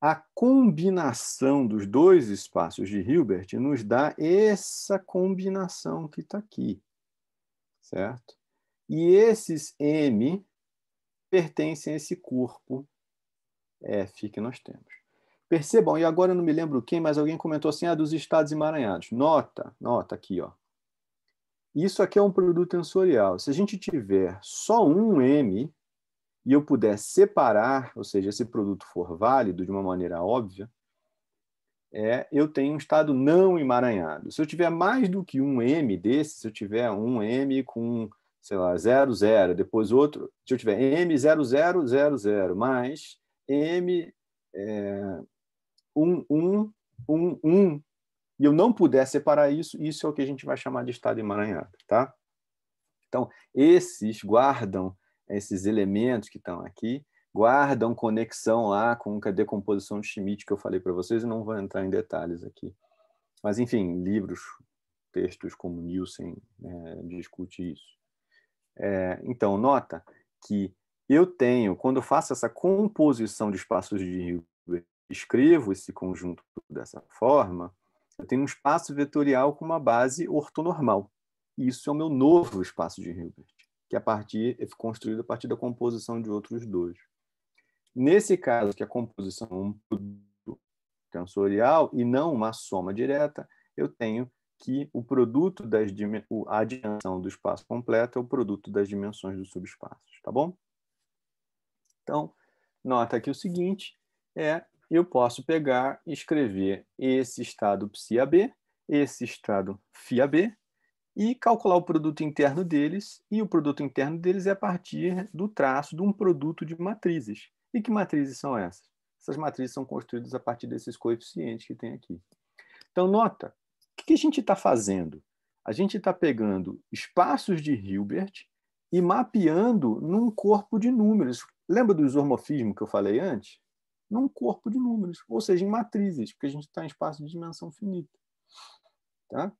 A combinação dos dois espaços de Hilbert nos dá essa combinação que está aqui, certo? E esses M pertencem a esse corpo F que nós temos. Percebam, e agora eu não me lembro quem, mas alguém comentou assim, ah, dos estados emaranhados. Nota, nota aqui, ó. Isso aqui é um produto tensorial. Se a gente tiver só um M e eu puder separar, ou seja, esse produto for válido de uma maneira óbvia, é, eu tenho um estado não emaranhado. Se eu tiver mais do que um M desse, se eu tiver um M com, sei lá, 00, depois outro, se eu tiver M0000 mais M é, um, um, um, um, e eu não puder separar isso, isso é o que a gente vai chamar de estado emaranhado, tá? Então, esses guardam esses elementos que estão aqui, guardam conexão lá com a decomposição de Schmidt que eu falei para vocês, e não vou entrar em detalhes aqui. Mas, enfim, livros, textos como Nielsen é, discute isso. É, então, nota que eu tenho, quando eu faço essa composição de espaços de escrevo esse conjunto dessa forma, eu tenho um espaço vetorial com uma base ortonormal. E isso é o meu novo espaço de Hilbert, que é a partir é construído a partir da composição de outros dois. Nesse caso, que a composição é um produto tensorial e não uma soma direta, eu tenho que o produto das a dimensão do espaço completo é o produto das dimensões dos subespaços, tá bom? Então, nota aqui o seguinte, é eu posso pegar e escrever esse estado psiab, esse estado fiab, e calcular o produto interno deles, e o produto interno deles é a partir do traço de um produto de matrizes. E que matrizes são essas? Essas matrizes são construídas a partir desses coeficientes que tem aqui. Então, nota, o que a gente está fazendo? A gente está pegando espaços de Hilbert e mapeando num corpo de números. Lembra do isomorfismo que eu falei antes? num corpo de números, ou seja, em matrizes, porque a gente está em espaço de dimensão finita. Tá?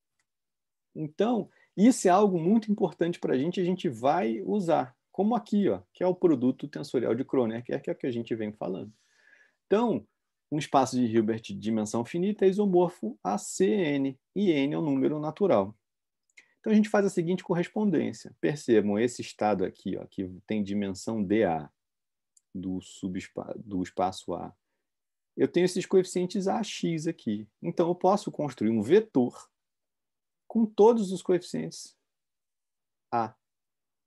Então, isso é algo muito importante para a gente, a gente vai usar, como aqui, ó, que é o produto tensorial de Kronecker, que é o que a gente vem falando. Então, um espaço de Hilbert de dimensão finita é isomorfo a Cn, e n é um número natural. Então, a gente faz a seguinte correspondência. Percebam, esse estado aqui, ó, que tem dimensão dA, do, do espaço A. Eu tenho esses coeficientes AX aqui. Então, eu posso construir um vetor com todos os coeficientes A,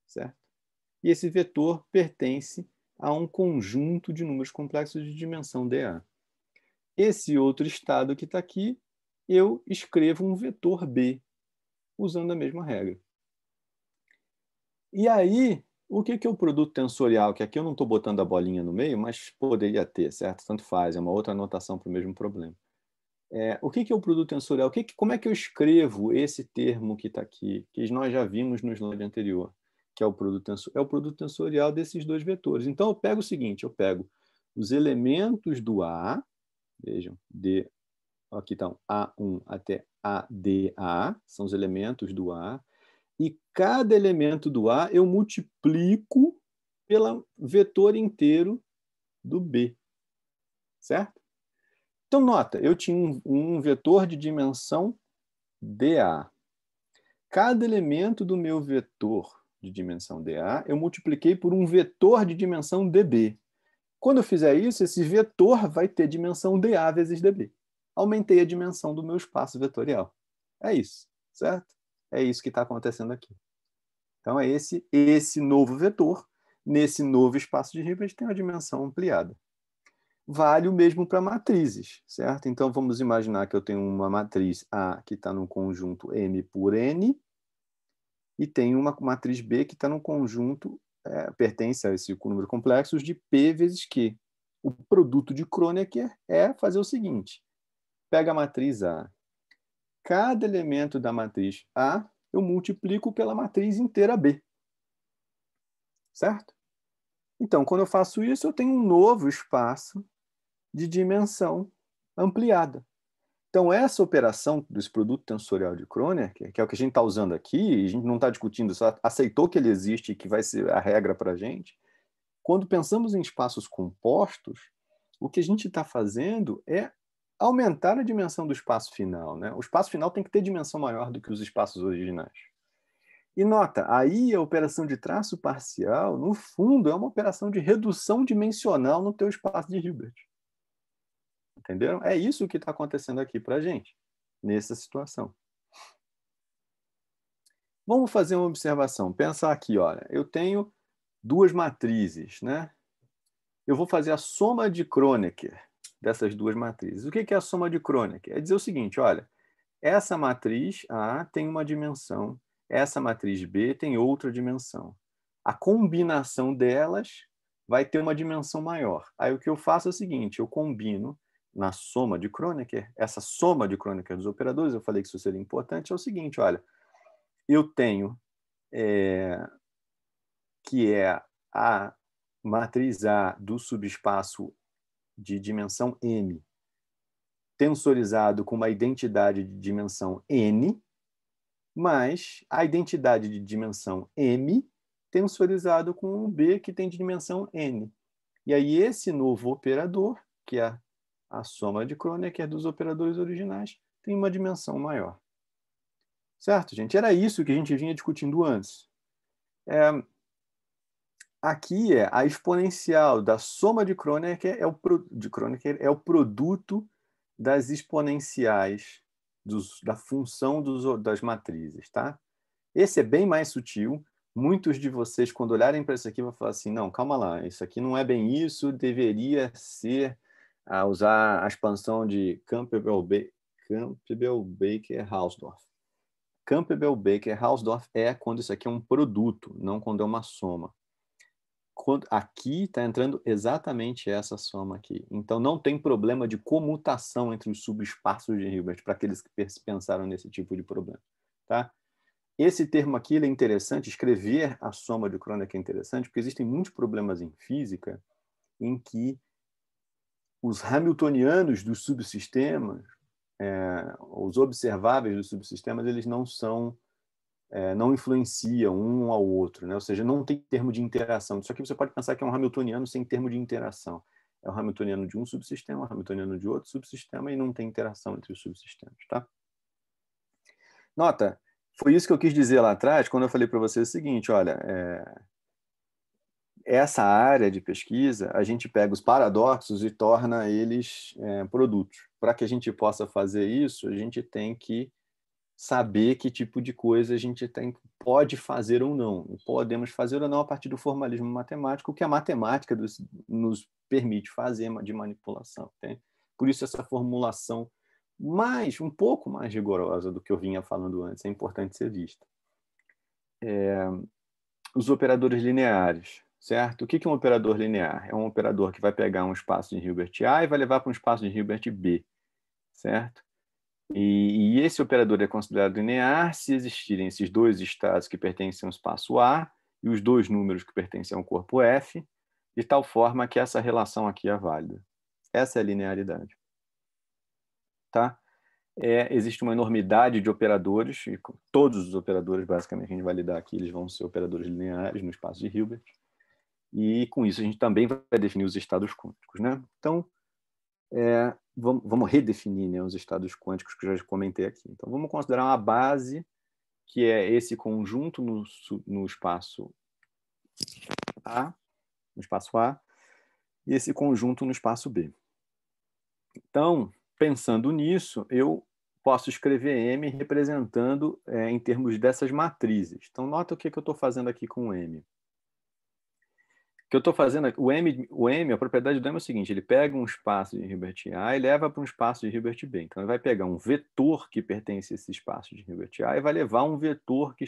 certo? E esse vetor pertence a um conjunto de números complexos de dimensão dA. Esse outro estado que está aqui, eu escrevo um vetor B, usando a mesma regra. E aí, o que, que é o produto tensorial? Que aqui eu não estou botando a bolinha no meio, mas poderia ter, certo? Tanto faz, é uma outra anotação para o mesmo problema. É, o que, que é o produto tensorial? O que, que como é que eu escrevo esse termo que está aqui, que nós já vimos no slide anterior, que é o produto tensorial? É o produto tensorial desses dois vetores. Então, eu pego o seguinte, eu pego os elementos do A, vejam, D, aqui estão tá A1 até ADA, são os elementos do A, e cada elemento do A eu multiplico pelo vetor inteiro do B. Certo? Então, nota, eu tinha um, um vetor de dimensão dA. Cada elemento do meu vetor de dimensão dA, eu multipliquei por um vetor de dimensão dB. Quando eu fizer isso, esse vetor vai ter dimensão dA vezes dB. Aumentei a dimensão do meu espaço vetorial. É isso, certo? É isso que está acontecendo aqui. Então, é esse, esse novo vetor, nesse novo espaço de Hilbert, tem uma dimensão ampliada. Vale o mesmo para matrizes, certo? Então, vamos imaginar que eu tenho uma matriz A que está no conjunto M por N, e tem uma matriz B que está no conjunto, é, pertence a esse número complexo, de P vezes Q. O produto de Kronecker é, é fazer o seguinte: pega a matriz A cada elemento da matriz A, eu multiplico pela matriz inteira B. Certo? Então, quando eu faço isso, eu tenho um novo espaço de dimensão ampliada. Então, essa operação desse produto tensorial de Kronecker, é, que é o que a gente está usando aqui, a gente não está discutindo, só aceitou que ele existe e que vai ser a regra para a gente. Quando pensamos em espaços compostos, o que a gente está fazendo é aumentar a dimensão do espaço final. Né? O espaço final tem que ter dimensão maior do que os espaços originais. E nota, aí a operação de traço parcial, no fundo, é uma operação de redução dimensional no teu espaço de Hilbert. Entenderam? É isso que está acontecendo aqui para a gente, nessa situação. Vamos fazer uma observação. Pensar aqui, olha, eu tenho duas matrizes, né? Eu vou fazer a soma de Kronecker dessas duas matrizes. O que é a soma de Kronecker? É dizer o seguinte, olha, essa matriz A tem uma dimensão, essa matriz B tem outra dimensão. A combinação delas vai ter uma dimensão maior. Aí o que eu faço é o seguinte, eu combino na soma de Kronecker, essa soma de Kronecker dos operadores, eu falei que isso seria importante, é o seguinte, olha, eu tenho é, que é a matriz A do subespaço de dimensão M tensorizado com uma identidade de dimensão N, mais a identidade de dimensão M tensorizado com um B que tem dimensão N. E aí esse novo operador, que é a soma de Kronecker é dos operadores originais, tem uma dimensão maior. Certo, gente? Era isso que a gente vinha discutindo antes. É, Aqui é a exponencial da soma de Kronecker é o, de Kronecker é o produto das exponenciais dos, da função dos, das matrizes, tá? Esse é bem mais sutil. Muitos de vocês, quando olharem para isso aqui, vão falar assim: não, calma lá, isso aqui não é bem isso, deveria ser a usar a expansão de Campbell, Campbell Baker Hausdorff. Campbell Baker Hausdorff é quando isso aqui é um produto, não quando é uma soma aqui está entrando exatamente essa soma aqui. Então, não tem problema de comutação entre os subespaços de Hilbert para aqueles que pensaram nesse tipo de problema. Tá? Esse termo aqui é interessante, escrever a soma de Kronecker é interessante, porque existem muitos problemas em física em que os hamiltonianos dos subsistemas, é, os observáveis dos subsistemas, eles não são é, não influencia um ao outro, né? ou seja, não tem termo de interação. Isso aqui você pode pensar que é um Hamiltoniano sem termo de interação. É o um Hamiltoniano de um subsistema, o um Hamiltoniano de outro subsistema e não tem interação entre os subsistemas. Tá? Nota, foi isso que eu quis dizer lá atrás, quando eu falei para você o seguinte, olha, é... essa área de pesquisa, a gente pega os paradoxos e torna eles é, produtos. Para que a gente possa fazer isso, a gente tem que saber que tipo de coisa a gente tem, pode fazer ou não, podemos fazer ou não a partir do formalismo matemático, que a matemática dos, nos permite fazer de manipulação. Entende? Por isso essa formulação mais, um pouco mais rigorosa do que eu vinha falando antes, é importante ser vista. É, os operadores lineares, certo? O que é um operador linear? É um operador que vai pegar um espaço de Hilbert A e vai levar para um espaço de Hilbert B, certo? E, e, esse operador é considerado linear se existirem esses dois estados que pertencem ao espaço A e os dois números que pertencem ao corpo F, de tal forma que essa relação aqui é válida. Essa é a linearidade. Tá? É, existe uma enormidade de operadores, e todos os operadores, basicamente, a gente vai lidar aqui, eles vão ser operadores lineares no espaço de Hilbert, e com isso a gente também vai definir os estados quânticos. Né? Então, é, vamos, vamos, redefinir né, os estados quânticos que eu já comentei aqui. Então, vamos considerar uma base, que é esse conjunto no, no espaço A, no espaço A, e esse conjunto no espaço B. Então, pensando nisso, eu posso escrever M representando é, em termos dessas matrizes. Então, nota o que, que eu estou fazendo aqui com M que eu estou fazendo o M, o M, a propriedade do M é o seguinte, ele pega um espaço de Hilbert A e leva para um espaço de Hilbert B. Então, ele vai pegar um vetor que pertence a esse espaço de Hilbert A e vai levar um vetor que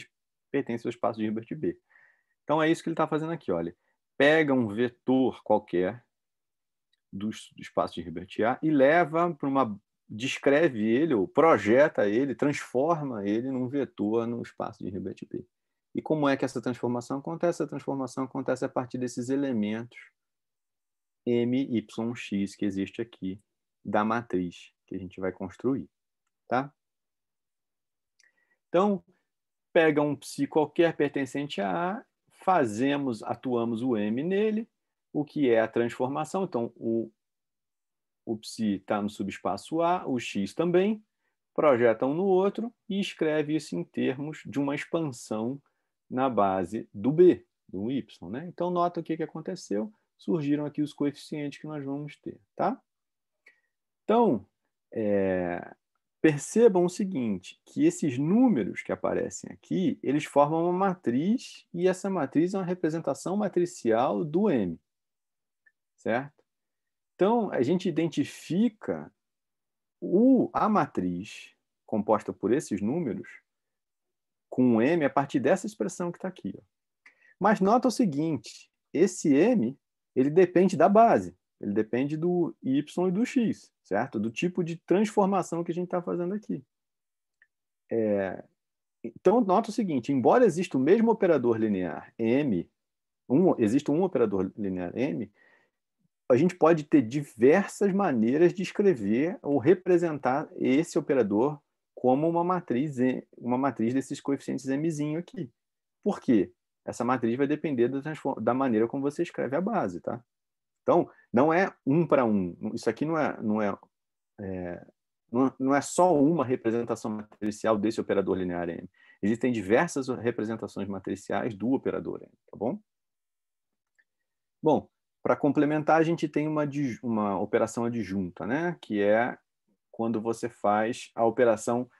pertence ao espaço de Hilbert B. Então, é isso que ele está fazendo aqui. Olha. Pega um vetor qualquer do, do espaço de Hilbert A e leva para uma... descreve ele, ou projeta ele, transforma ele num vetor no espaço de Hilbert B. E como é que essa transformação acontece? A transformação acontece a partir desses elementos M, Y, X que existe aqui da matriz que a gente vai construir, tá? Então, pega um psi qualquer pertencente a A, fazemos, atuamos o M nele, o que é a transformação. Então, o, o psi está no subespaço A, o X também, projeta um no outro e escreve isso em termos de uma expansão na base do B, do Y. Né? Então, nota o que, que aconteceu. Surgiram aqui os coeficientes que nós vamos ter. Tá? Então, é, percebam o seguinte, que esses números que aparecem aqui, eles formam uma matriz e essa matriz é uma representação matricial do M, certo? Então, a gente identifica o, a matriz composta por esses números com um M a partir dessa expressão que está aqui. Ó. Mas nota o seguinte, esse M ele depende da base, ele depende do Y e do X, certo? Do tipo de transformação que a gente está fazendo aqui. É... Então, nota o seguinte, embora exista o mesmo operador linear M, um, um operador linear M, a gente pode ter diversas maneiras de escrever ou representar esse operador como uma matriz, uma matriz desses coeficientes m aqui. Por quê? Essa matriz vai depender da, da maneira como você escreve a base, tá? Então, não é um para um. Isso aqui não é, não é, é não é só uma representação matricial desse operador linear M. Existem diversas representações matriciais do operador M, tá bom? Bom, para complementar, a gente tem uma, uma operação adjunta, né? que é quando você faz a operação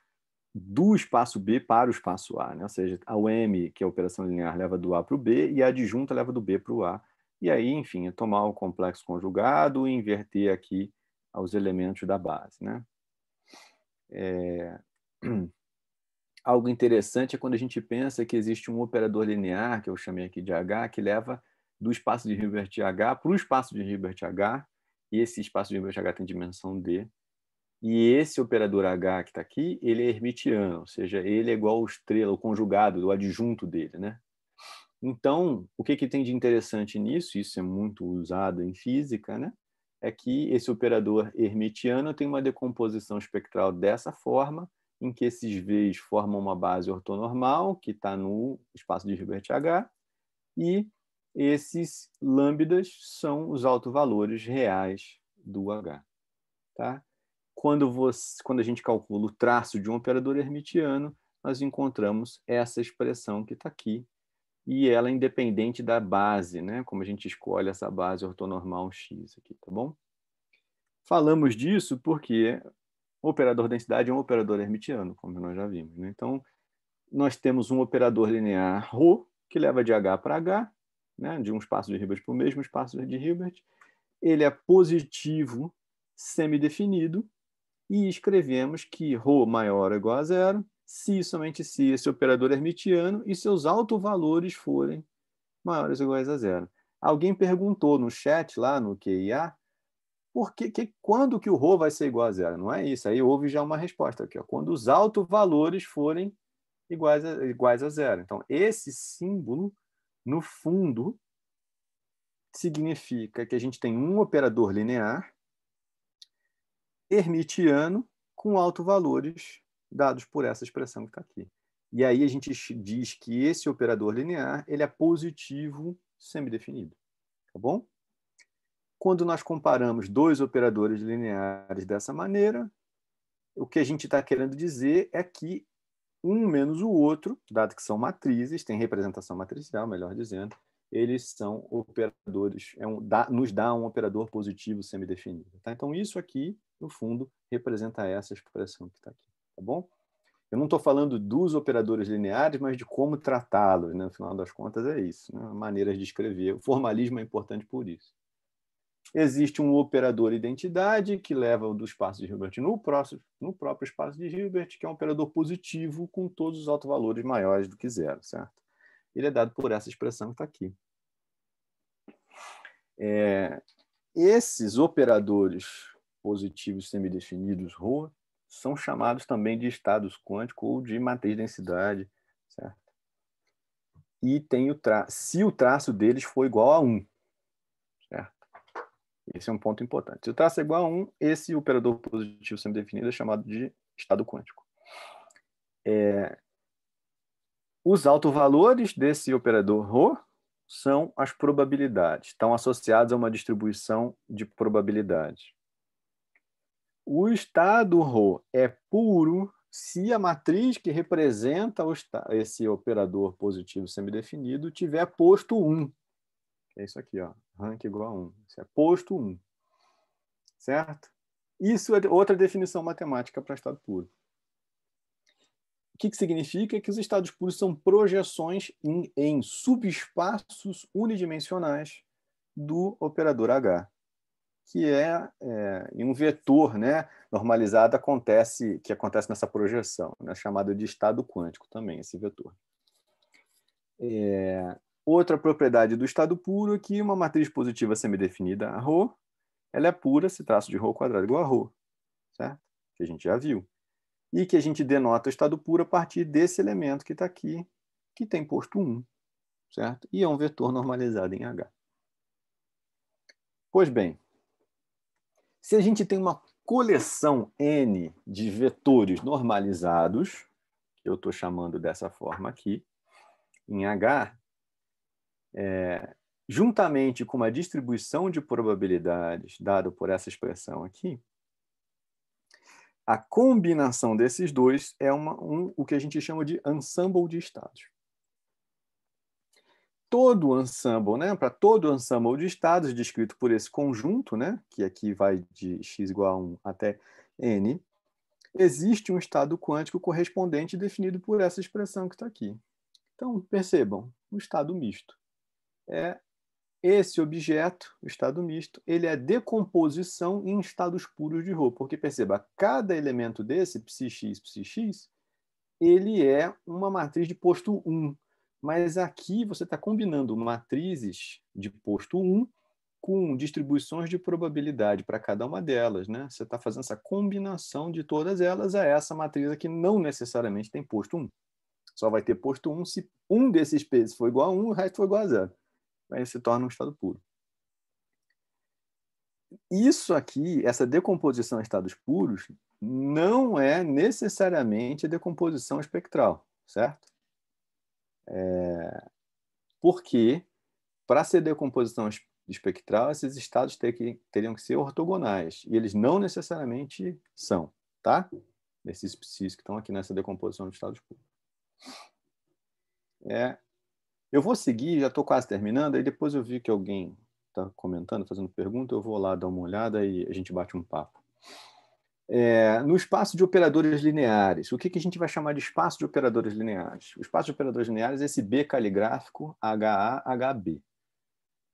do espaço B para o espaço A, né? ou seja, a UM, que é a operação linear, leva do A para o B e a adjunta leva do B para o A. E aí, enfim, é tomar o complexo conjugado e inverter aqui aos elementos da base. Né? É... (clears throat) Algo interessante é quando a gente pensa que existe um operador linear, que eu chamei aqui de H, que leva do espaço de Hilbert H para o espaço de Hilbert H, e esse espaço de Hilbert H tem dimensão D, e esse operador H que está aqui, ele é hermitiano, ou seja, ele é igual ao estrela, o conjugado, o adjunto dele, né? Então, o que, que tem de interessante nisso, isso é muito usado em física, né? é que esse operador hermitiano tem uma decomposição espectral dessa forma, em que esses Vs formam uma base ortonormal, que está no espaço de Hilbert H, e esses lambdas são os autovalores reais do H. Tá? Quando, você, quando a gente calcula o traço de um operador hermitiano, nós encontramos essa expressão que está aqui, e ela é independente da base, né? como a gente escolhe essa base ortonormal x aqui, tá bom? Falamos disso porque o operador densidade é um operador hermitiano, como nós já vimos. Né? Então, nós temos um operador linear ρ, que leva de H para H, né? de um espaço de Hilbert para o mesmo espaço de Hilbert. Ele é positivo semidefinido, e escrevemos que ρ maior ou igual a zero se e somente se esse operador é hermitiano e seus autovalores forem maiores ou iguais a zero. Alguém perguntou no chat lá no QIA por que, que quando que o ρ vai ser igual a zero? Não é isso. Aí houve já uma resposta aqui. Ó. Quando os autovalores forem iguais a, iguais a zero. Então, esse símbolo, no fundo, significa que a gente tem um operador linear hermitiano com altos valores dados por essa expressão que está aqui. E aí a gente diz que esse operador linear ele é positivo semidefinido, tá bom? Quando nós comparamos dois operadores lineares dessa maneira, o que a gente está querendo dizer é que um menos o outro, dado que são matrizes, tem representação matricial, melhor dizendo, eles são operadores, é um, dá, nos dá um operador positivo semidefinido. Tá? Então, isso aqui no fundo, representa essa expressão que está aqui, tá bom? Eu não estou falando dos operadores lineares, mas de como tratá-los, né? No final das contas, é isso, né? maneiras de escrever. O formalismo é importante por isso. Existe um operador identidade que leva o do espaço de Hilbert no, no próprio espaço de Hilbert, que é um operador positivo com todos os autovalores maiores do que zero, certo? Ele é dado por essa expressão que está aqui. É, esses operadores positivos semidefinidos rho são chamados também de estados quânticos ou de matriz densidade, certo? E tem o traço, se o traço deles for igual a 1, certo? Esse é um ponto importante. Se o traço é igual a 1, esse operador positivo semidefinido é chamado de estado quântico. É... Os autovalores desse operador rho são as probabilidades, estão associados a uma distribuição de probabilidades. O estado ρ é puro se a matriz que representa esse operador positivo semidefinido tiver posto 1. É isso aqui, ó, rank igual a 1. Isso é posto 1. Certo? Isso é outra definição matemática para estado puro. O que, que significa? Que os estados puros são projeções em, em subespaços unidimensionais do operador H que é, é em um vetor né, normalizado acontece, que acontece nessa projeção, né, chamado de estado quântico também, esse vetor. É, outra propriedade do estado puro é que uma matriz positiva semidefinida, ρ, ela é pura se traço de ρ quadrado igual a ρ, certo? que a gente já viu. E que a gente denota o estado puro a partir desse elemento que está aqui, que tem posto 1, certo? E é um vetor normalizado em H. Pois bem, se a gente tem uma coleção N de vetores normalizados, que eu estou chamando dessa forma aqui, em H, é, juntamente com uma distribuição de probabilidades dado por essa expressão aqui, a combinação desses dois é uma, um, o que a gente chama de ensemble de estados todo o ensemble, né? para todo o ensemble de estados descrito por esse conjunto, né? que aqui vai de x igual a 1 até n, existe um estado quântico correspondente definido por essa expressão que está aqui. Então, percebam, o estado misto. É esse objeto, o estado misto, ele é decomposição em estados puros de Rho, porque perceba, cada elemento desse, ψx, ψx, ele é uma matriz de posto 1. Mas aqui você está combinando matrizes de posto 1 com distribuições de probabilidade para cada uma delas. Né? Você está fazendo essa combinação de todas elas a essa matriz que não necessariamente tem posto 1. Só vai ter posto 1 se um desses pesos for igual a 1 o resto for igual a zero. Aí se torna um estado puro. Isso aqui, essa decomposição em estados puros, não é necessariamente a decomposição espectral, certo? É, porque, para ser decomposição espectral, esses estados ter que, teriam que ser ortogonais, e eles não necessariamente são, tá? Esses psis que estão aqui nessa decomposição de estados públicos. É, eu vou seguir, já estou quase terminando, aí depois eu vi que alguém está comentando, fazendo pergunta, eu vou lá dar uma olhada e a gente bate um papo. É, no espaço de operadores lineares, o que, que, a gente vai chamar de espaço de operadores lineares? O espaço de operadores lineares é esse B caligráfico HA, HB.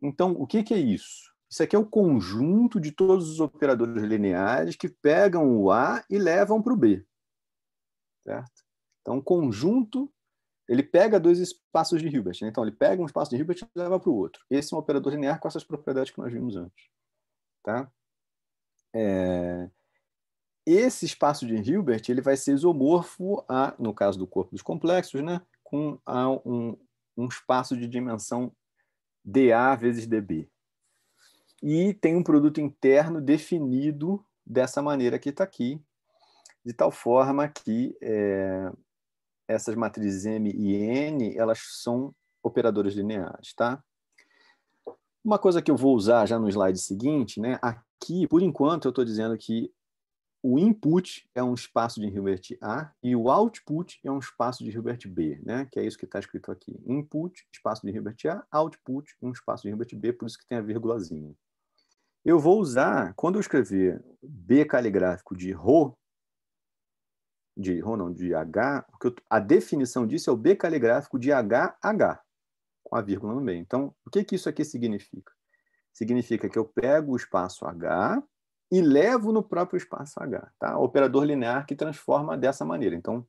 Então, o que, que é isso? Isso aqui é o conjunto de todos os operadores lineares que pegam o A e levam para o B. Certo? Então, o conjunto, ele pega dois espaços de Hilbert. Né? Então, ele pega um espaço de Hilbert e leva para o outro. Esse é um operador linear com essas propriedades que nós vimos antes. Tá? É esse espaço de Hilbert ele vai ser isomorfo a, no caso do corpo dos complexos, né, com a, um, um espaço de dimensão dA vezes dB. E tem um produto interno definido dessa maneira que está aqui, de tal forma que é, essas matrizes M e N elas são operadoras lineares, tá? Uma coisa que eu vou usar já no slide seguinte, né? Aqui, por enquanto, eu estou dizendo que o input é um espaço de Hilbert A e o output é um espaço de Hilbert B, né? que é isso que está escrito aqui. Input, espaço de Hilbert A, output, um espaço de Hilbert B, por isso que tem a vírgulazinha. Eu vou usar, quando eu escrever B caligráfico de Rho, de Rho não, de H, eu, a definição disso é o B caligráfico de h h, com a vírgula no meio. Então, o que, que isso aqui significa? Significa que eu pego o espaço H, e levo no próprio espaço H. Tá? operador linear que transforma dessa maneira. Então,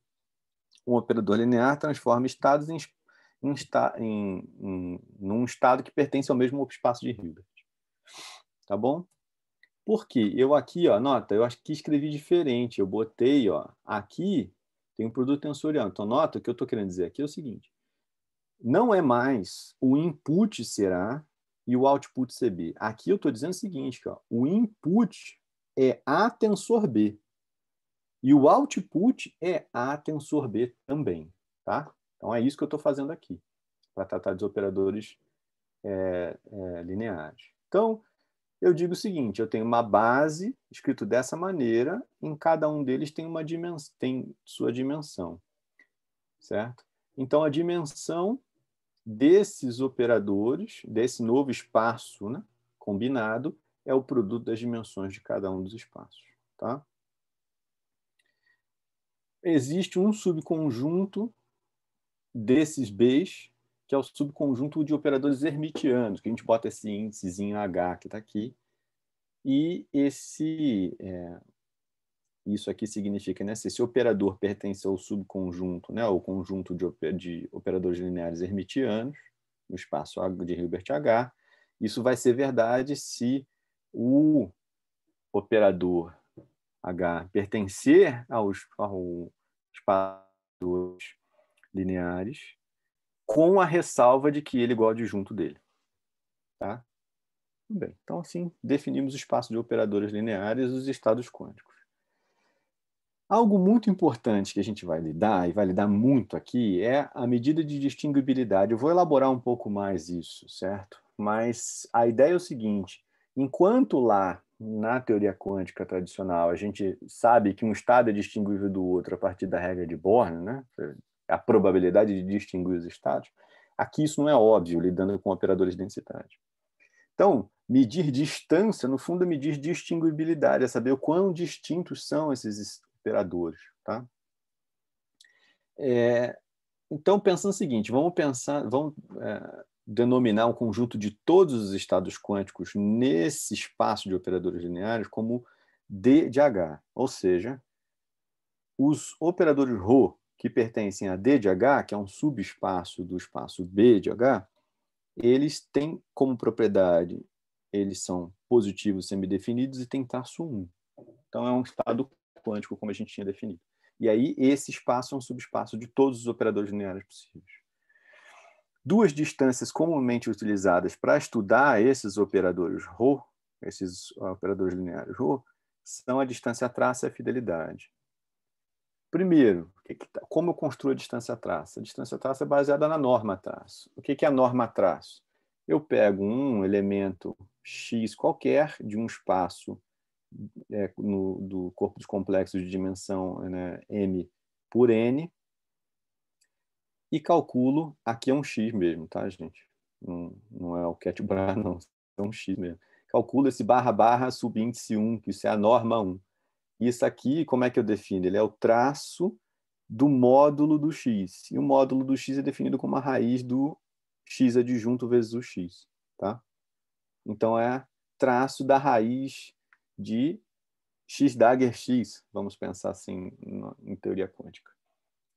um operador linear transforma estados em, em, em, em estado que pertence ao mesmo espaço de Hilbert. Tá bom? Porque eu aqui, ó, nota, eu acho que escrevi diferente. Eu botei, ó, aqui tem um produto tensorial. Então, nota, o que eu estou querendo dizer aqui é o seguinte. Não é mais o input será e o output CB. Aqui eu estou dizendo o seguinte, ó, o input é A tensor B e o output é A tensor B também. Tá? Então é isso que eu estou fazendo aqui, para tratar dos operadores é, é, lineares. Então, eu digo o seguinte, eu tenho uma base, escrito dessa maneira, em cada um deles tem, uma dimens, tem sua dimensão, certo? Então, a dimensão desses operadores, desse novo espaço né, combinado, é o produto das dimensões de cada um dos espaços. Tá? Existe um subconjunto desses Bs, que é o subconjunto de operadores hermitianos, que a gente bota esse índicezinho H que está aqui, e esse é, isso aqui significa, né, se esse operador pertence ao subconjunto, né, ao conjunto de, de operadores lineares hermitianos, no espaço de Hilbert H, isso vai ser verdade se o operador H pertencer aos, aos espaços lineares, com a ressalva de que ele é igual ao adjunto dele. Tá? bem. Então, assim, definimos o espaço de operadores lineares e os estados quânticos. Algo muito importante que a gente vai lidar, e vai lidar muito aqui, é a medida de distinguibilidade. Eu vou elaborar um pouco mais isso, certo? Mas a ideia é o seguinte: enquanto lá na teoria quântica tradicional a gente sabe que um estado é distinguível do outro a partir da regra de Born, né? a probabilidade de distinguir os estados, aqui isso não é óbvio, lidando com operadores de densidade. Então, medir distância, no fundo, é medir distinguibilidade, é saber o quão distintos são esses operadores. Tá? É, então, pensando o seguinte, vamos pensar, vamos é, denominar um conjunto de todos os estados quânticos nesse espaço de operadores lineares como D de H, ou seja, os operadores ρ que pertencem a D de H, que é um subespaço do espaço B de H, eles têm como propriedade, eles são positivos semidefinidos e têm traço 1. Então, é um estado quântico como a gente tinha definido. E aí esse espaço é um subespaço de todos os operadores lineares possíveis. Duas distâncias comumente utilizadas para estudar esses operadores Rho, esses ah, operadores lineares Rho, são a distância traço traça e a fidelidade. Primeiro, tá, como eu construo a distância traço? A distância traço é baseada na norma traço. O que é a norma traço? Eu pego um elemento x qualquer de um espaço é, no, do corpo de complexos de dimensão né, m por n e calculo, aqui é um x mesmo, tá, gente? Não, não é o cat bar, (laughs) não, é um x mesmo. Calculo esse barra barra subíndice 1, que isso é a norma 1. Isso aqui, como é que eu defino? Ele é o traço do módulo do x. E o módulo do x é definido como a raiz do x adjunto vezes o x, tá? Então é traço da raiz de X dagger X, vamos pensar assim em teoria quântica.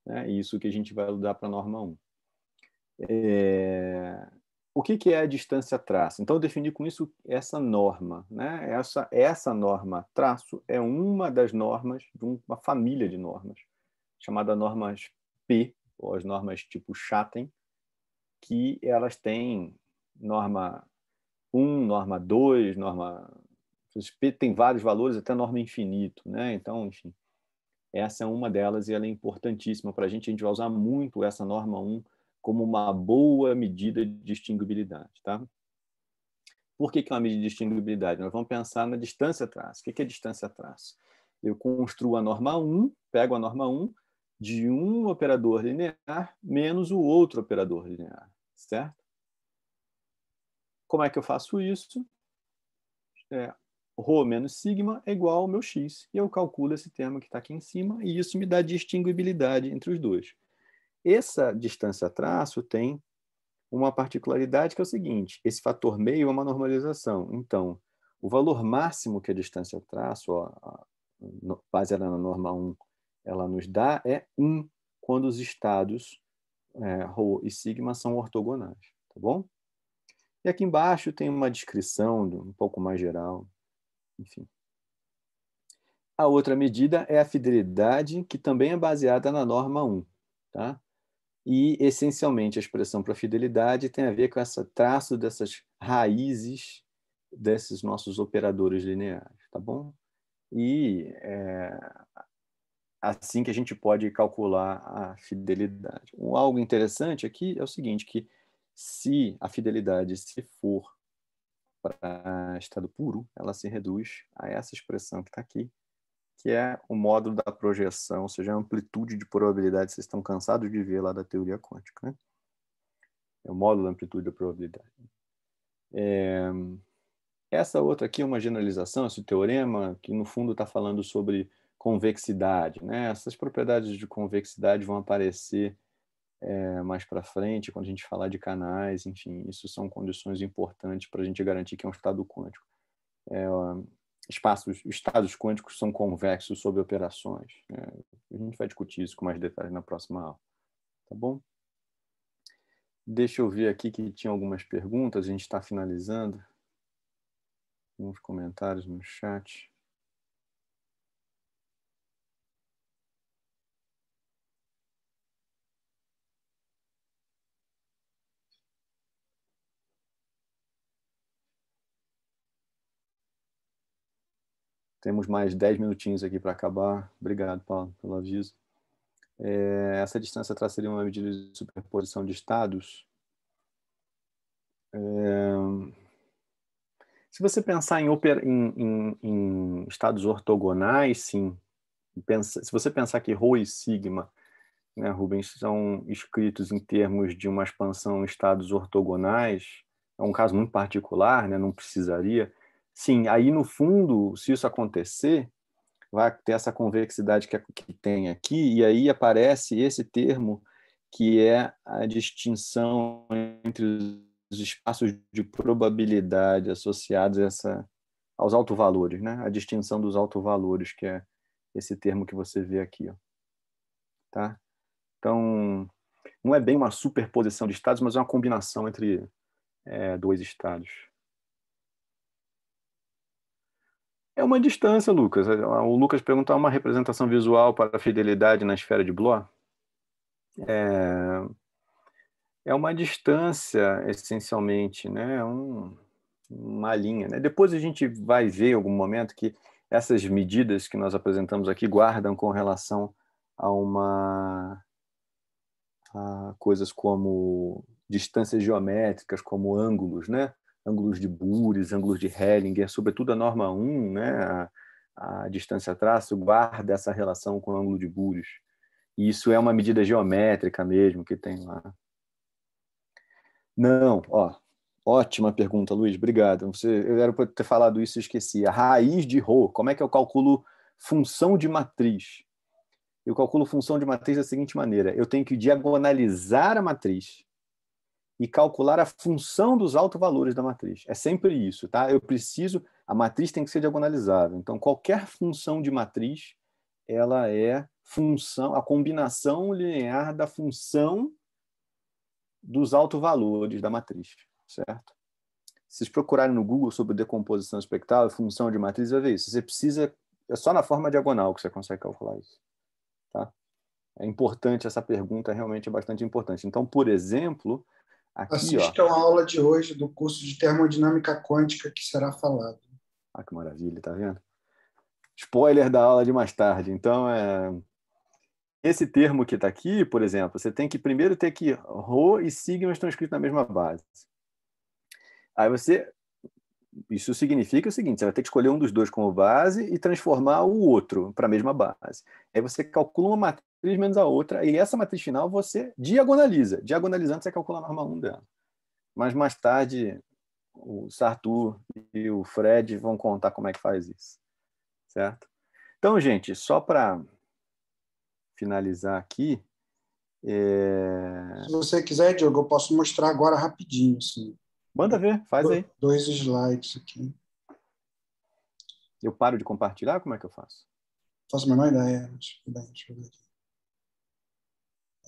É isso que a gente vai usar para a norma 1. É... O que, que é a distância traço? Então, eu defini com isso essa norma. Né? Essa, essa norma traço é uma das normas de uma família de normas, chamada normas P, ou as normas tipo Chatham, que elas têm norma 1, norma 2, norma o espírito tem vários valores, até a norma infinito, né? Então, enfim, essa é uma delas e ela é importantíssima para a gente. A gente vai usar muito essa norma 1 como uma boa medida de distinguibilidade, tá? Por que, que é uma medida de distinguibilidade? Nós vamos pensar na distância traço. O que, que é distância traço? Eu construo a norma 1, pego a norma 1 de um operador linear menos o outro operador linear, certo? Como é que eu faço isso? É, ρ menos sigma é igual ao meu x. E eu calculo esse termo que está aqui em cima, e isso me dá distinguibilidade entre os dois. Essa distância traço tem uma particularidade que é o seguinte, esse fator meio é uma normalização. Então, o valor máximo que a distância traço, baseada na norma 1, ela nos dá é 1 quando os estados é, ρ e sigma são ortogonais, tá bom? E aqui embaixo tem uma descrição um pouco mais geral enfim. A outra medida é a fidelidade, que também é baseada na norma 1. Tá? E, essencialmente, a expressão para fidelidade tem a ver com esse traço dessas raízes desses nossos operadores lineares, tá bom? E é assim que a gente pode calcular a fidelidade. Um, algo interessante aqui é o seguinte, que se a fidelidade se for para estado puro, ela se reduz a essa expressão que está aqui, que é o módulo da projeção, ou seja, a amplitude de probabilidade. Vocês estão cansados de ver lá da teoria quântica, né? É o módulo da amplitude da probabilidade. É... Essa outra aqui é uma generalização, esse teorema, que no fundo está falando sobre convexidade. Né? Essas propriedades de convexidade vão aparecer é, mais para frente, quando a gente falar de canais, enfim, isso são condições importantes para a gente garantir que é um estado quântico. É, espaços, estados quânticos são convexos sobre operações. É, a gente vai discutir isso com mais detalhes na próxima aula, tá bom? Deixa eu ver aqui que tinha algumas perguntas, a gente está finalizando. Alguns comentários no chat. Temos mais 10 minutinhos aqui para acabar. Obrigado, Paulo, pelo aviso. É, essa distância traçaria uma medida de superposição de estados. É, se você pensar em, opera, em, em, em estados ortogonais, sim. Pensa, se você pensar que rho e sigma, né, Rubens, são escritos em termos de uma expansão em estados ortogonais, é um caso muito particular, né, não precisaria, Sim, aí no fundo, se isso acontecer, vai ter essa convexidade que, é, que tem aqui, e aí aparece esse termo que é a distinção entre os espaços de probabilidade associados a essa, aos autovalores, né? a distinção dos autovalores, que é esse termo que você vê aqui. Ó. Tá? Então, não é bem uma superposição de estados, mas é uma combinação entre é, dois estados. É uma distância, Lucas. É, o Lucas perguntar é uma representação visual para a fidelidade na esfera de Bloch. É, é uma distância, essencialmente, né? É um, uma linha. Né? Depois a gente vai ver em algum momento que essas medidas que nós apresentamos aqui guardam com relação a uma a coisas como distâncias geométricas, como ângulos, né? ângulos de Bures, ângulos de Hellinger, sobretudo a norma 1, né, a, a distância traço guarda essa relação com o ângulo de Bures. E isso é uma medida geométrica mesmo que tem lá. Não, ó, ótima pergunta, Luiz, obrigado. Você, eu era para ter falado isso e esqueci. A raiz de Rho, como é que eu calculo função de matriz? Eu calculo função de matriz da seguinte maneira: eu tenho que diagonalizar a matriz e calcular a função dos autovalores da matriz. É sempre isso, tá? Eu preciso, a matriz tem que ser diagonalizável. Então, qualquer função de matriz, ela é função, a combinação linear da função dos autovalores da matriz, certo? Se vocês procurarem no Google sobre decomposição espectral, função de matriz, vai ver isso. Você precisa, é só na forma diagonal que você consegue calcular isso, tá? É importante essa pergunta, é realmente é bastante importante. Então, por exemplo, Aqui, Assistam ó. a aula de hoje do curso de termodinâmica quântica que será falado. Ah, que maravilha, tá vendo? Spoiler da aula de mais tarde. Então, é... esse termo que está aqui, por exemplo, você tem que primeiro ter que ρ e sigma estão escritos na mesma base. Aí você isso significa o seguinte: você vai ter que escolher um dos dois como base e transformar o outro para a mesma base. Aí você calcula uma matriz menos a outra, e essa matriz final você diagonaliza. Diagonalizando, você calcula a norma 1 dela. Mas mais tarde, o Sartur e o Fred vão contar como é que faz isso. Certo? Então, gente, só para finalizar aqui. É... Se você quiser, Diogo, eu posso mostrar agora rapidinho. Assim. Manda ver, faz aí. Dois slides aqui. Eu paro de compartilhar? Como é que eu faço? Faço a menor ideia. Deixa eu ver aqui.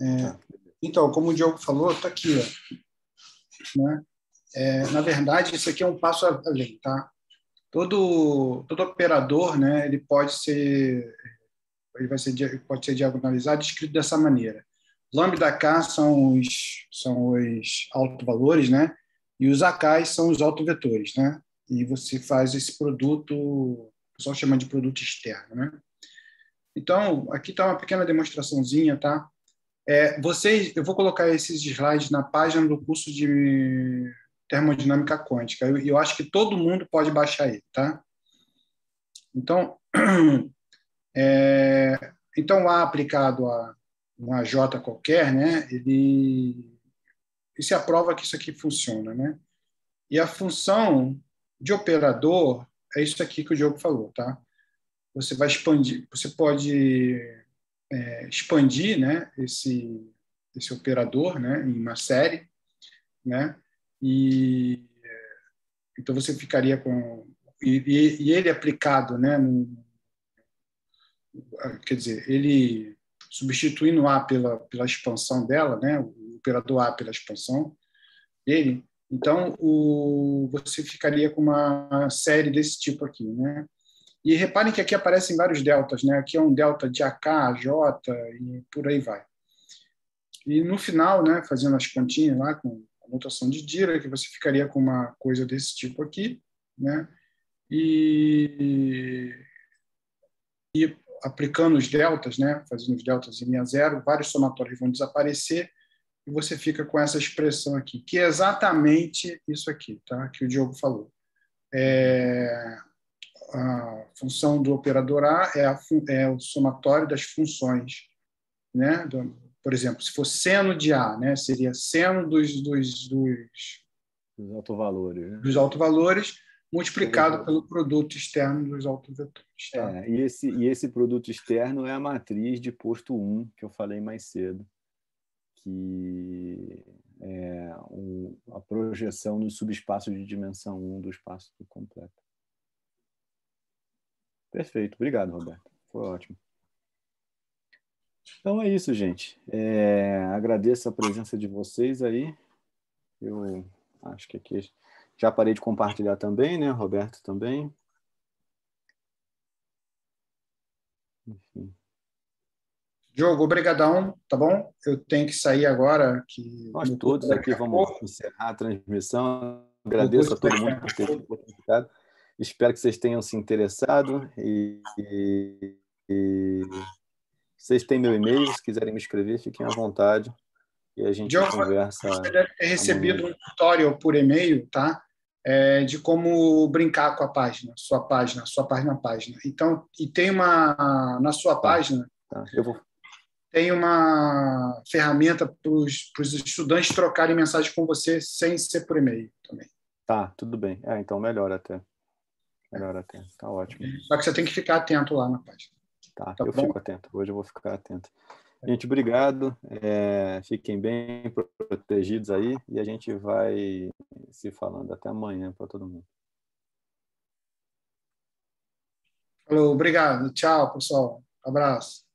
É, então, como o Diogo falou, está aqui. Ó, né? É, na verdade, isso aqui é um passo além, tá? Todo, todo operador, né, ele pode ser, ele vai ser, pode ser diagonalizado, escrito dessa maneira. Lambda K são os, são os autovalores, né? E os AKs são os autovetores, né? E você faz esse produto, o pessoal chama de produto externo, né? Então, aqui está uma pequena demonstraçãozinha, tá? É, vocês, eu vou colocar esses slides na página do curso de termodinâmica quântica. Eu, eu acho que todo mundo pode baixar ele, tá? Então, (clears throat) é, então A aplicado a uma J qualquer, né? Ele isso é a prova que isso aqui funciona, né? E a função de operador é isso aqui que o Diogo falou, tá? Você vai expandir, você pode é, expandir né, esse, esse operador né, em uma série, né, e então você ficaria com e, e ele aplicado, né, ah, quer dizer, ele substituindo A pela, pela expansão dela, né, o operador A pela expansão dele, então o, você ficaria com uma série desse tipo aqui, né, e reparem que aqui aparecem vários deltas, né? Aqui é um delta de AK, J e por aí vai. E no final, né, fazendo as continhas lá com a notação de Dirac, você ficaria com uma coisa desse tipo aqui, né? E, e aplicando os deltas, né, fazendo os deltas em linha zero, vários somatórios vão desaparecer e você fica com essa expressão aqui, que é exatamente isso aqui, tá? Que o Diogo falou. É, a função do operador A é, a, é o somatório das funções. Né? Do, por exemplo, se fosse seno de A, né? seria seno dos, dos, dos, dos autovalores, né? dos autovalores multiplicado é. pelo produto externo dos autovetores. Tá? É, e, esse, e esse produto externo é a matriz de posto 1, que eu falei mais cedo, que é o, a projeção no subespaço de dimensão 1 do espaço completo. Perfeito, obrigado, Roberto. Foi ótimo. Então é isso, gente. É, agradeço a presença de vocês aí. Eu acho que aqui já parei de compartilhar também, né? Roberto também. Enfim. Diogo, obrigadão, tá bom? Eu tenho que sair agora. Que Nós todos aqui tá vamos encerrar a transmissão. Agradeço a todo mundo por ter participado. Espero que vocês tenham se interessado e, e, e... vocês têm meu e-mail, se quiserem me escrever, fiquem à vontade e a gente John, conversa. Você deve ter recebido amanhã. um tutorial por e-mail, tá? É, de como brincar com a página, sua página, sua página, página. Então, e tem uma na sua tá, página. Tá, eu vou tem uma ferramenta para os estudantes trocarem mensagem com você sem ser por e-mail também. Tá, tudo bem. É, então melhor até. Melhor atento Tá ótimo. Só que você tem que ficar atento lá na página. Tá, tá eu bom? fico atento. Hoje eu vou ficar atento. Gente, obrigado. É, fiquem bem protegidos aí e a gente vai se falando até amanhã para todo mundo. Falou, obrigado. Tchau, pessoal. Abraço.